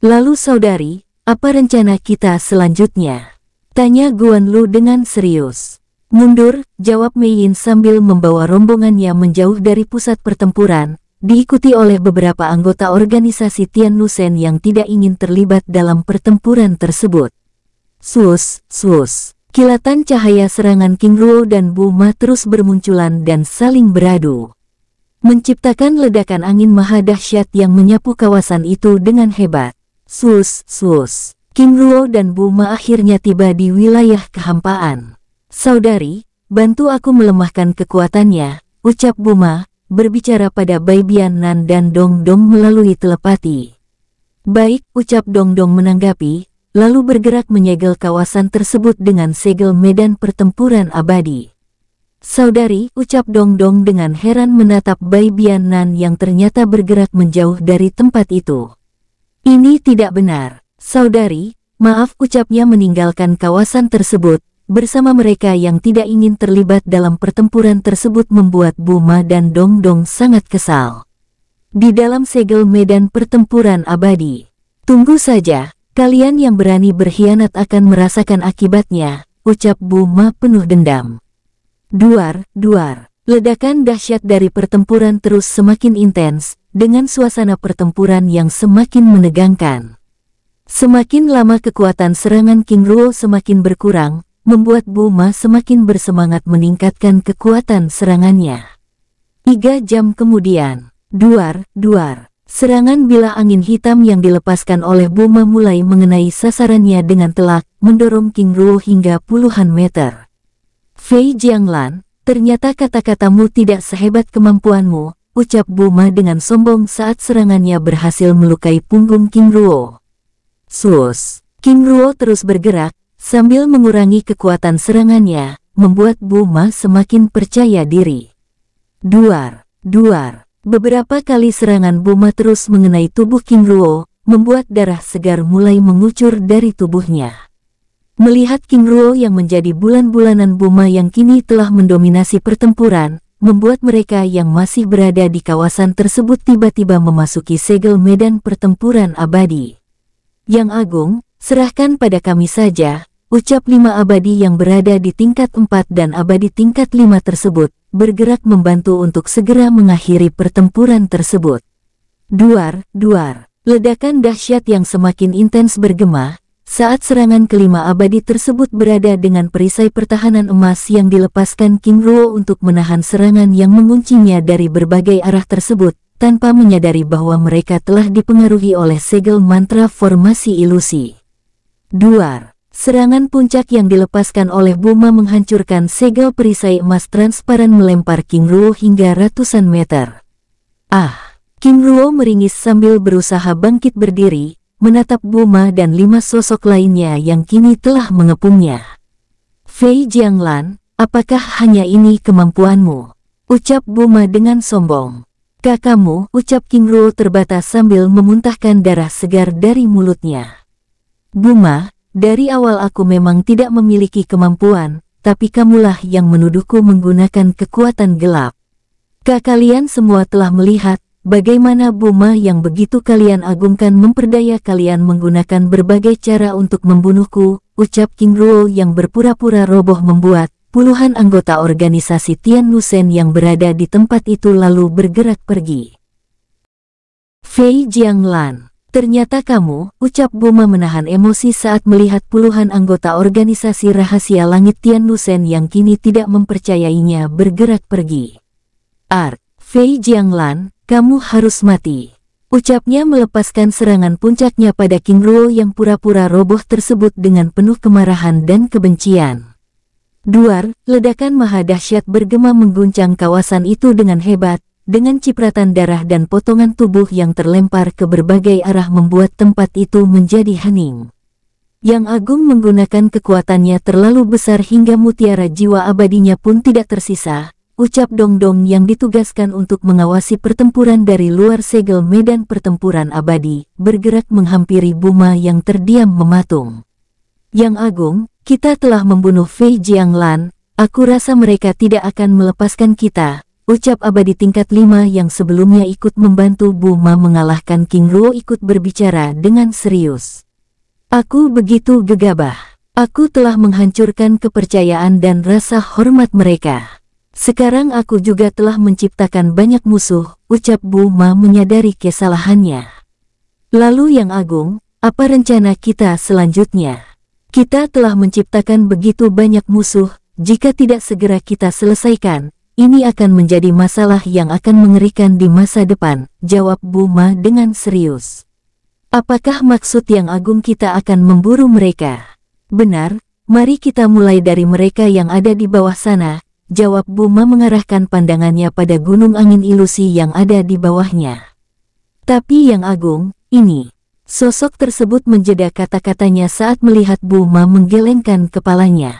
A: Lalu saudari, apa rencana kita selanjutnya? Tanya Guan Lu dengan serius. Mundur, jawab Mei Yin sambil membawa rombongannya menjauh dari pusat pertempuran, diikuti oleh beberapa anggota organisasi Tian Nusen yang tidak ingin terlibat dalam pertempuran tersebut. Sus, sus, kilatan cahaya serangan King Ruo dan Bu Ma terus bermunculan dan saling beradu. Menciptakan ledakan angin maha dahsyat yang menyapu kawasan itu dengan hebat. Sus, sus. Kim Ruo dan Buma akhirnya tiba di wilayah kehampaan. Saudari, bantu aku melemahkan kekuatannya, ucap Buma, berbicara pada Bai Bian Nan dan Dong Dong melalui telepati. Baik, ucap Dong Dong menanggapi, lalu bergerak menyegel kawasan tersebut dengan segel medan pertempuran abadi. Saudari, ucap Dong Dong dengan heran menatap Bai Bian Nan yang ternyata bergerak menjauh dari tempat itu. Ini tidak benar. Saudari, maaf ucapnya meninggalkan kawasan tersebut, bersama mereka yang tidak ingin terlibat dalam pertempuran tersebut membuat Buma dan Dongdong sangat kesal. Di dalam segel medan pertempuran abadi, tunggu saja, kalian yang berani berkhianat akan merasakan akibatnya, ucap Buma penuh dendam. Duar, duar, ledakan dahsyat dari pertempuran terus semakin intens, dengan suasana pertempuran yang semakin menegangkan. Semakin lama kekuatan serangan King Ruo semakin berkurang, membuat Buma semakin bersemangat meningkatkan kekuatan serangannya. Tiga jam kemudian, duar, duar, serangan bila angin hitam yang dilepaskan oleh Buma mulai mengenai sasarannya dengan telak, mendorong King Ruo hingga puluhan meter. Fei Jianglan, ternyata kata-katamu tidak sehebat kemampuanmu, ucap Buma dengan sombong saat serangannya berhasil melukai punggung King Ruo. Sus, King Ruo terus bergerak, sambil mengurangi kekuatan serangannya, membuat Buma semakin percaya diri. Duar, duar, beberapa kali serangan Buma terus mengenai tubuh King Ruo, membuat darah segar mulai mengucur dari tubuhnya. Melihat King Ruo yang menjadi bulan-bulanan Buma yang kini telah mendominasi pertempuran, membuat mereka yang masih berada di kawasan tersebut tiba-tiba memasuki segel medan pertempuran abadi. Yang Agung, serahkan pada kami saja, ucap lima abadi yang berada di tingkat empat dan abadi tingkat lima tersebut, bergerak membantu untuk segera mengakhiri pertempuran tersebut. Duar, duar, ledakan dahsyat yang semakin intens bergema, saat serangan kelima abadi tersebut berada dengan perisai pertahanan emas yang dilepaskan King Ruo untuk menahan serangan yang menguncinya dari berbagai arah tersebut, tanpa menyadari bahwa mereka telah dipengaruhi oleh segel mantra formasi ilusi. Duar, serangan puncak yang dilepaskan oleh Buma menghancurkan segel perisai emas transparan melempar King Ruo hingga ratusan meter. Ah, King Ruo meringis sambil berusaha bangkit berdiri, menatap Buma dan lima sosok lainnya yang kini telah mengepungnya. Fei Jianglan, apakah hanya ini kemampuanmu? Ucap Buma dengan sombong kamu, ucap King Ruo terbatas sambil memuntahkan darah segar dari mulutnya. Buma, dari awal aku memang tidak memiliki kemampuan, tapi kamulah yang menuduhku menggunakan kekuatan gelap. Kak kalian semua telah melihat bagaimana Buma yang begitu kalian agungkan memperdaya kalian menggunakan berbagai cara untuk membunuhku, ucap King Ruo yang berpura-pura roboh membuat puluhan anggota organisasi Tian Lusen yang berada di tempat itu lalu bergerak pergi. Fei Jianglan, ternyata kamu, ucap Buma menahan emosi saat melihat puluhan anggota organisasi rahasia langit Tian Lusen yang kini tidak mempercayainya bergerak pergi. Art, Fei Jianglan, kamu harus mati. Ucapnya melepaskan serangan puncaknya pada King Ruo yang pura-pura roboh tersebut dengan penuh kemarahan dan kebencian. Duar, ledakan maha dahsyat bergema mengguncang kawasan itu dengan hebat, dengan cipratan darah dan potongan tubuh yang terlempar ke berbagai arah membuat tempat itu menjadi hening. Yang Agung menggunakan kekuatannya terlalu besar hingga mutiara jiwa abadinya pun tidak tersisa, ucap Dong -dong yang ditugaskan untuk mengawasi pertempuran dari luar segel medan pertempuran abadi, bergerak menghampiri Buma yang terdiam mematung. Yang Agung, kita telah membunuh Fei Jianglan, aku rasa mereka tidak akan melepaskan kita, ucap abadi tingkat Lima yang sebelumnya ikut membantu Buma mengalahkan King Luo ikut berbicara dengan serius. Aku begitu gegabah. Aku telah menghancurkan kepercayaan dan rasa hormat mereka. Sekarang aku juga telah menciptakan banyak musuh, ucap Buma menyadari kesalahannya. Lalu Yang Agung, apa rencana kita selanjutnya? Kita telah menciptakan begitu banyak musuh, jika tidak segera kita selesaikan, ini akan menjadi masalah yang akan mengerikan di masa depan, jawab Buma dengan serius. Apakah maksud yang agung kita akan memburu mereka? Benar, mari kita mulai dari mereka yang ada di bawah sana, jawab Buma mengarahkan pandangannya pada gunung angin ilusi yang ada di bawahnya. Tapi yang agung, ini. Sosok tersebut menjeda kata-katanya saat melihat Buma menggelengkan kepalanya.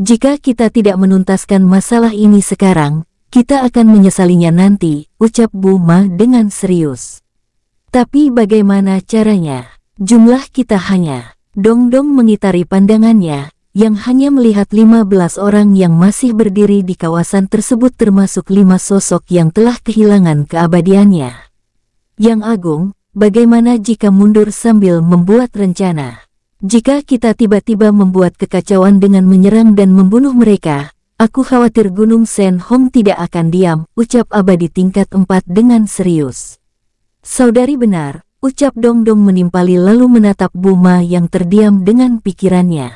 A: Jika kita tidak menuntaskan masalah ini sekarang, kita akan menyesalinya nanti, ucap Buma dengan serius. Tapi bagaimana caranya? Jumlah kita hanya. Dong-dong mengitari pandangannya, yang hanya melihat 15 orang yang masih berdiri di kawasan tersebut termasuk lima sosok yang telah kehilangan keabadiannya. Yang Agung, Bagaimana jika mundur sambil membuat rencana? Jika kita tiba-tiba membuat kekacauan dengan menyerang dan membunuh mereka, aku khawatir Gunung Sen Hong tidak akan diam, ucap abadi tingkat 4 dengan serius. Saudari benar, ucap Dong Dong menimpali lalu menatap Buma yang terdiam dengan pikirannya.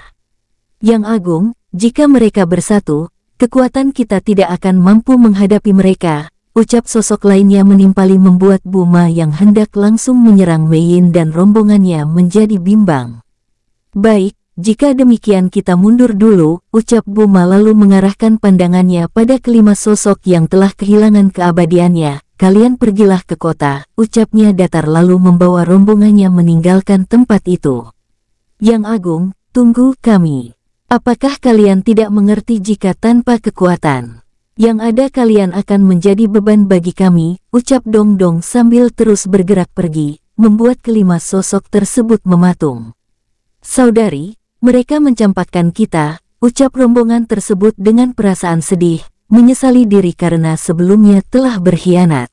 A: Yang agung, jika mereka bersatu, kekuatan kita tidak akan mampu menghadapi mereka, ucap sosok lainnya menimpali membuat Buma yang hendak langsung menyerang Yin dan rombongannya menjadi bimbang. Baik, jika demikian kita mundur dulu, ucap Buma lalu mengarahkan pandangannya pada kelima sosok yang telah kehilangan keabadiannya. Kalian pergilah ke kota, ucapnya datar lalu membawa rombongannya meninggalkan tempat itu. Yang Agung, tunggu kami. Apakah kalian tidak mengerti jika tanpa kekuatan? yang ada kalian akan menjadi beban bagi kami, ucap Dong Dong sambil terus bergerak pergi, membuat kelima sosok tersebut mematung. Saudari, mereka mencampakkan kita, ucap rombongan tersebut dengan perasaan sedih, menyesali diri karena sebelumnya telah berkhianat.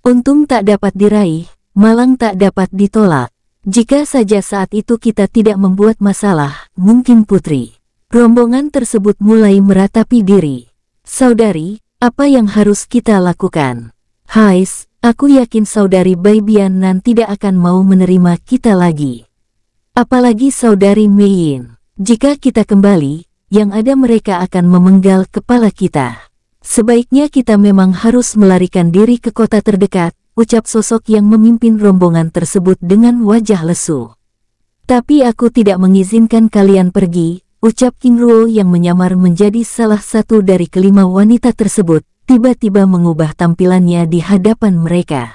A: Untung tak dapat diraih, malang tak dapat ditolak. Jika saja saat itu kita tidak membuat masalah, mungkin putri. Rombongan tersebut mulai meratapi diri. Saudari, apa yang harus kita lakukan? Hais, aku yakin saudari Bai Nan tidak akan mau menerima kita lagi. Apalagi saudari Meiin. Jika kita kembali, yang ada mereka akan memenggal kepala kita. Sebaiknya kita memang harus melarikan diri ke kota terdekat, ucap sosok yang memimpin rombongan tersebut dengan wajah lesu. Tapi aku tidak mengizinkan kalian pergi, ucap King Ruo yang menyamar menjadi salah satu dari kelima wanita tersebut, tiba-tiba mengubah tampilannya di hadapan mereka.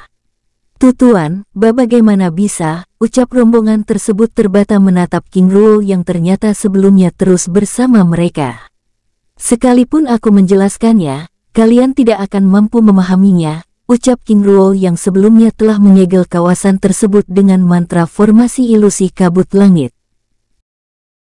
A: Tutuan, bagaimana bisa, ucap rombongan tersebut terbata menatap King Ruo yang ternyata sebelumnya terus bersama mereka. Sekalipun aku menjelaskannya, kalian tidak akan mampu memahaminya, ucap King Ruo yang sebelumnya telah menyegel kawasan tersebut dengan mantra formasi ilusi kabut langit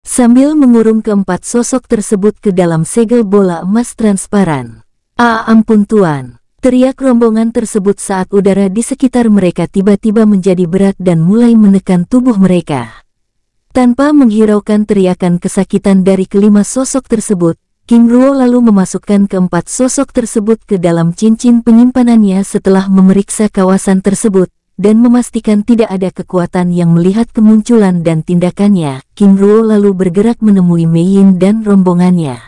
A: sambil mengurung keempat sosok tersebut ke dalam segel bola emas transparan. Ah ampun tuan, teriak rombongan tersebut saat udara di sekitar mereka tiba-tiba menjadi berat dan mulai menekan tubuh mereka. Tanpa menghiraukan teriakan kesakitan dari kelima sosok tersebut, King Ruo lalu memasukkan keempat sosok tersebut ke dalam cincin penyimpanannya setelah memeriksa kawasan tersebut dan memastikan tidak ada kekuatan yang melihat kemunculan dan tindakannya, Kim Ruo lalu bergerak menemui Mei Yin dan rombongannya.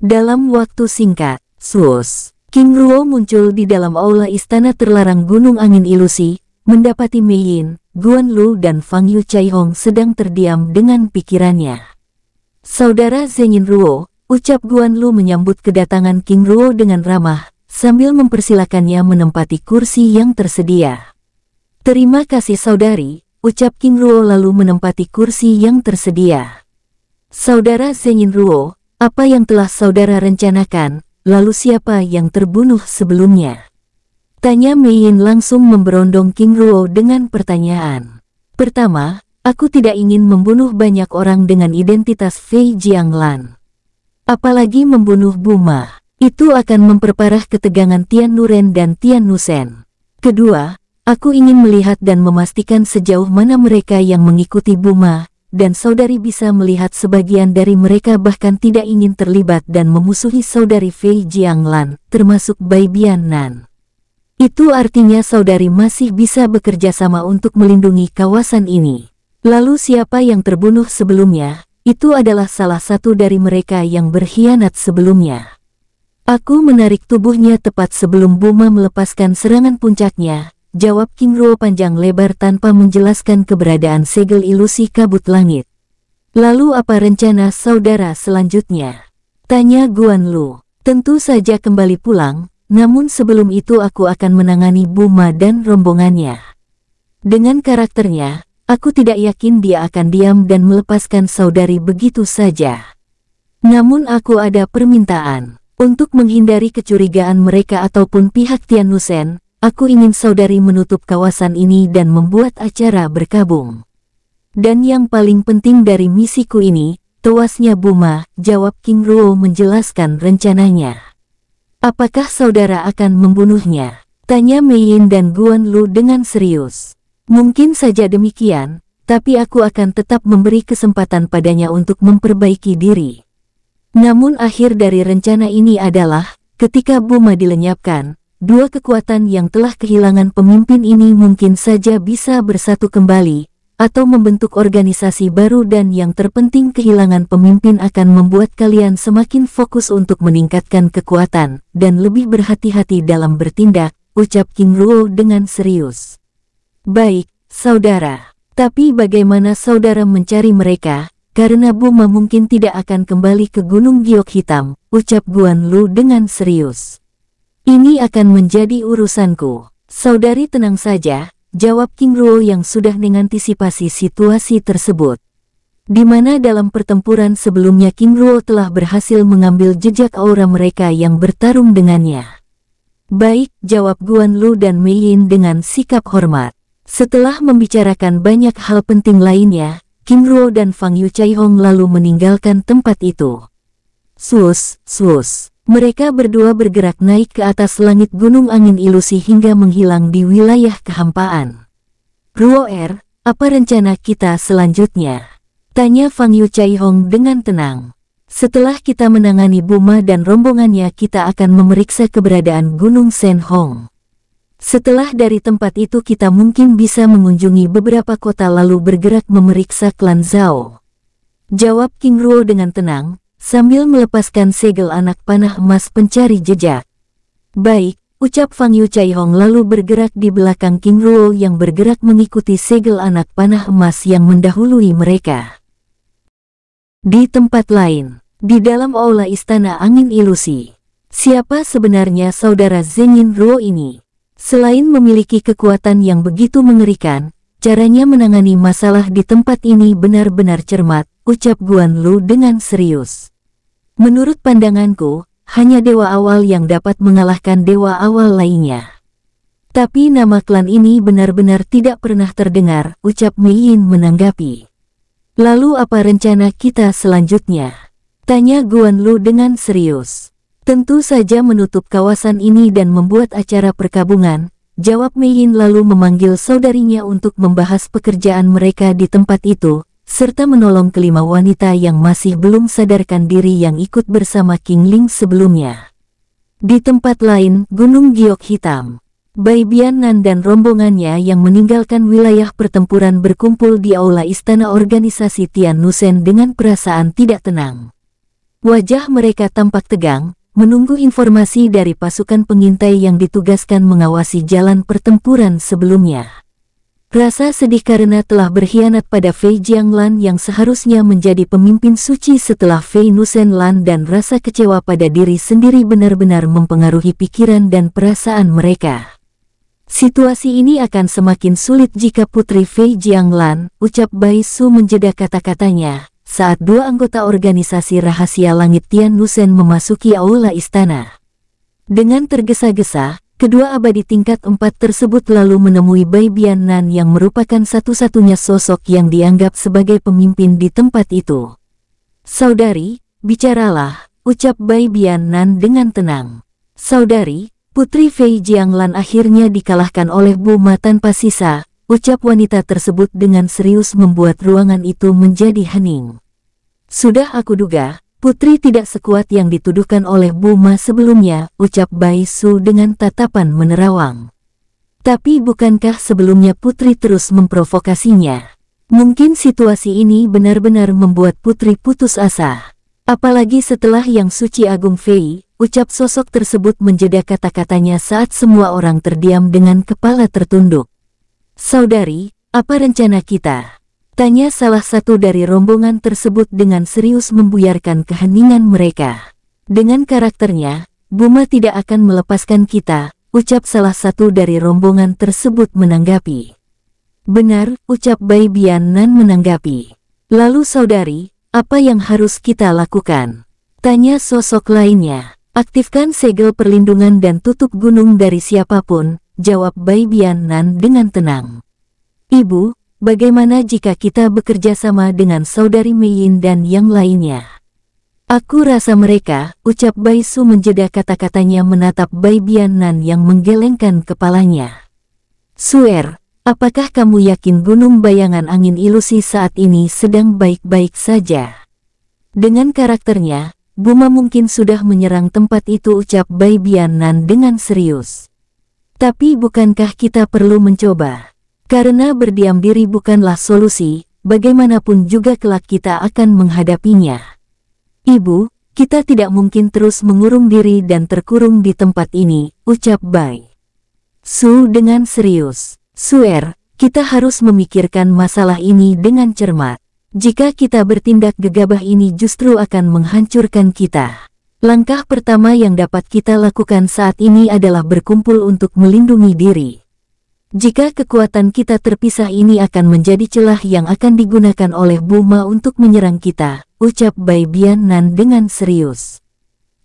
A: Dalam waktu singkat, Suos, Kim Ruo muncul di dalam aula istana terlarang Gunung Angin Ilusi, mendapati Mei Yin, Guan Lu dan Fang Yu Chai Hong sedang terdiam dengan pikirannya. Saudara Zengin Ruo, ucap Guan Lu menyambut kedatangan King Ruo dengan ramah, sambil mempersilakannya menempati kursi yang tersedia. Terima kasih saudari, ucap King Ruo lalu menempati kursi yang tersedia. Saudara Zenyin Ruo, apa yang telah saudara rencanakan, lalu siapa yang terbunuh sebelumnya? Tanya Mei Yin langsung memberondong King Ruo dengan pertanyaan. Pertama, aku tidak ingin membunuh banyak orang dengan identitas Fei Jianglan. Apalagi membunuh Buma, itu akan memperparah ketegangan Tian Nuren dan Tian Nusen. Kedua, Aku ingin melihat dan memastikan sejauh mana mereka yang mengikuti Buma, dan saudari bisa melihat sebagian dari mereka bahkan tidak ingin terlibat dan memusuhi saudari Fei Jianglan, termasuk Bai Biannan. Itu artinya saudari masih bisa bekerja sama untuk melindungi kawasan ini. Lalu siapa yang terbunuh sebelumnya, itu adalah salah satu dari mereka yang berkhianat sebelumnya. Aku menarik tubuhnya tepat sebelum Buma melepaskan serangan puncaknya, jawab King Ruo panjang lebar tanpa menjelaskan keberadaan segel ilusi kabut langit. Lalu apa rencana saudara selanjutnya? Tanya Guan Lu. Tentu saja kembali pulang, namun sebelum itu aku akan menangani Buma dan rombongannya. Dengan karakternya, aku tidak yakin dia akan diam dan melepaskan saudari begitu saja. Namun aku ada permintaan. Untuk menghindari kecurigaan mereka ataupun pihak Tian Nusen, Aku ingin saudari menutup kawasan ini dan membuat acara berkabung. Dan yang paling penting dari misiku ini, tewasnya Buma, jawab King Ruo menjelaskan rencananya. Apakah saudara akan membunuhnya? Tanya Mei Yin dan Guan Lu dengan serius. Mungkin saja demikian, tapi aku akan tetap memberi kesempatan padanya untuk memperbaiki diri. Namun akhir dari rencana ini adalah, ketika Buma dilenyapkan, dua kekuatan yang telah kehilangan pemimpin ini mungkin saja bisa bersatu kembali, atau membentuk organisasi baru dan yang terpenting kehilangan pemimpin akan membuat kalian semakin fokus untuk meningkatkan kekuatan dan lebih berhati-hati dalam bertindak, ucap King Ruo dengan serius. Baik, saudara. Tapi bagaimana saudara mencari mereka? Karena Buma mungkin tidak akan kembali ke Gunung Giok Hitam, ucap Guan Lu dengan serius. Ini akan menjadi urusanku. Saudari tenang saja, jawab King Ruo yang sudah mengantisipasi situasi tersebut. Di mana dalam pertempuran sebelumnya King Ruo telah berhasil mengambil jejak aura mereka yang bertarung dengannya. Baik, jawab Guan Lu dan Mei Yin dengan sikap hormat. Setelah membicarakan banyak hal penting lainnya, King Ruo dan Fang Yu Chai Hong lalu meninggalkan tempat itu. Sus, sus. Mereka berdua bergerak naik ke atas langit gunung angin ilusi hingga menghilang di wilayah kehampaan. Ruo Er, apa rencana kita selanjutnya? Tanya Fang Yu Chai Hong dengan tenang. Setelah kita menangani Buma dan rombongannya kita akan memeriksa keberadaan Gunung Sen Hong. Setelah dari tempat itu kita mungkin bisa mengunjungi beberapa kota lalu bergerak memeriksa klan Zhao. Jawab King Ruo dengan tenang, sambil melepaskan segel anak panah emas pencari jejak. Baik, ucap Fang Yu Chai Hong lalu bergerak di belakang King Ruo yang bergerak mengikuti segel anak panah emas yang mendahului mereka. Di tempat lain, di dalam aula istana angin ilusi, siapa sebenarnya saudara Zengin Ruo ini? Selain memiliki kekuatan yang begitu mengerikan, caranya menangani masalah di tempat ini benar-benar cermat, ucap Guan Lu dengan serius. Menurut pandanganku, hanya dewa awal yang dapat mengalahkan dewa awal lainnya. Tapi nama klan ini benar-benar tidak pernah terdengar, ucap Mei Yin menanggapi. Lalu apa rencana kita selanjutnya? Tanya Guan Lu dengan serius. Tentu saja menutup kawasan ini dan membuat acara perkabungan, jawab Mei Yin lalu memanggil saudarinya untuk membahas pekerjaan mereka di tempat itu, serta menolong kelima wanita yang masih belum sadarkan diri yang ikut bersama King Ling sebelumnya. Di tempat lain, Gunung Giok Hitam. Bai Bianan dan rombongannya yang meninggalkan wilayah pertempuran berkumpul di aula istana organisasi Tian Nusen dengan perasaan tidak tenang. Wajah mereka tampak tegang, menunggu informasi dari pasukan pengintai yang ditugaskan mengawasi jalan pertempuran sebelumnya. Rasa sedih karena telah berkhianat pada Fei Jianglan yang seharusnya menjadi pemimpin suci setelah Fei Nusenlan dan rasa kecewa pada diri sendiri benar-benar mempengaruhi pikiran dan perasaan mereka. Situasi ini akan semakin sulit jika Putri Fei Jianglan, ucap Bai Su menjeda kata-katanya, saat dua anggota organisasi rahasia langit Tian Nusen memasuki aula istana. Dengan tergesa-gesa, Kedua abadi tingkat empat tersebut lalu menemui Bai Biannan yang merupakan satu-satunya sosok yang dianggap sebagai pemimpin di tempat itu. Saudari, bicaralah, ucap Bai Biannan dengan tenang. Saudari, Putri Fei Jianglan akhirnya dikalahkan oleh Buma tanpa sisa, ucap wanita tersebut dengan serius membuat ruangan itu menjadi hening. Sudah aku duga, Putri tidak sekuat yang dituduhkan oleh Buma sebelumnya, ucap Bai Su dengan tatapan menerawang. Tapi bukankah sebelumnya Putri terus memprovokasinya? Mungkin situasi ini benar-benar membuat Putri putus asa. Apalagi setelah yang suci Agung Fei, ucap sosok tersebut menjeda kata-katanya saat semua orang terdiam dengan kepala tertunduk. Saudari, apa rencana kita? Tanya salah satu dari rombongan tersebut dengan serius membuyarkan keheningan mereka. Dengan karakternya, Buma tidak akan melepaskan kita, ucap salah satu dari rombongan tersebut menanggapi. Benar, ucap Bai Bian Nan menanggapi. Lalu saudari, apa yang harus kita lakukan? Tanya sosok lainnya. Aktifkan segel perlindungan dan tutup gunung dari siapapun, jawab Bai Bian Nan dengan tenang. Ibu, Bagaimana jika kita bekerja sama dengan saudari Mei Yin dan yang lainnya? Aku rasa mereka, ucap Bai Su menjeda kata-katanya menatap Bai Bian Nan yang menggelengkan kepalanya. Suer, apakah kamu yakin gunung bayangan angin ilusi saat ini sedang baik-baik saja? Dengan karakternya, Buma mungkin sudah menyerang tempat itu ucap Bai Bian Nan dengan serius. Tapi bukankah kita perlu mencoba? Karena berdiam diri bukanlah solusi, bagaimanapun juga kelak kita akan menghadapinya. Ibu, kita tidak mungkin terus mengurung diri dan terkurung di tempat ini, ucap Bai. Su dengan serius. Suer, kita harus memikirkan masalah ini dengan cermat. Jika kita bertindak gegabah ini justru akan menghancurkan kita. Langkah pertama yang dapat kita lakukan saat ini adalah berkumpul untuk melindungi diri. Jika kekuatan kita terpisah ini akan menjadi celah yang akan digunakan oleh Buma untuk menyerang kita, ucap Bai Bian Nan dengan serius.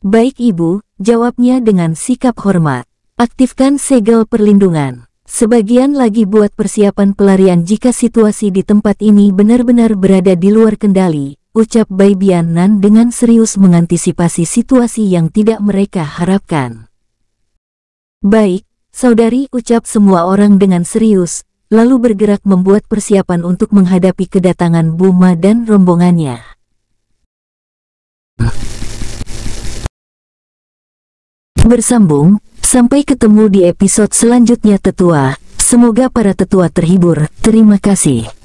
A: Baik ibu, jawabnya dengan sikap hormat. Aktifkan segel perlindungan. Sebagian lagi buat persiapan pelarian jika situasi di tempat ini benar-benar berada di luar kendali, ucap Bai Bian Nan dengan serius mengantisipasi situasi yang tidak mereka harapkan. Baik, Saudari ucap semua orang dengan serius, lalu bergerak membuat persiapan untuk menghadapi kedatangan Buma dan rombongannya. Bersambung, sampai ketemu di episode selanjutnya tetua. Semoga para tetua terhibur. Terima kasih.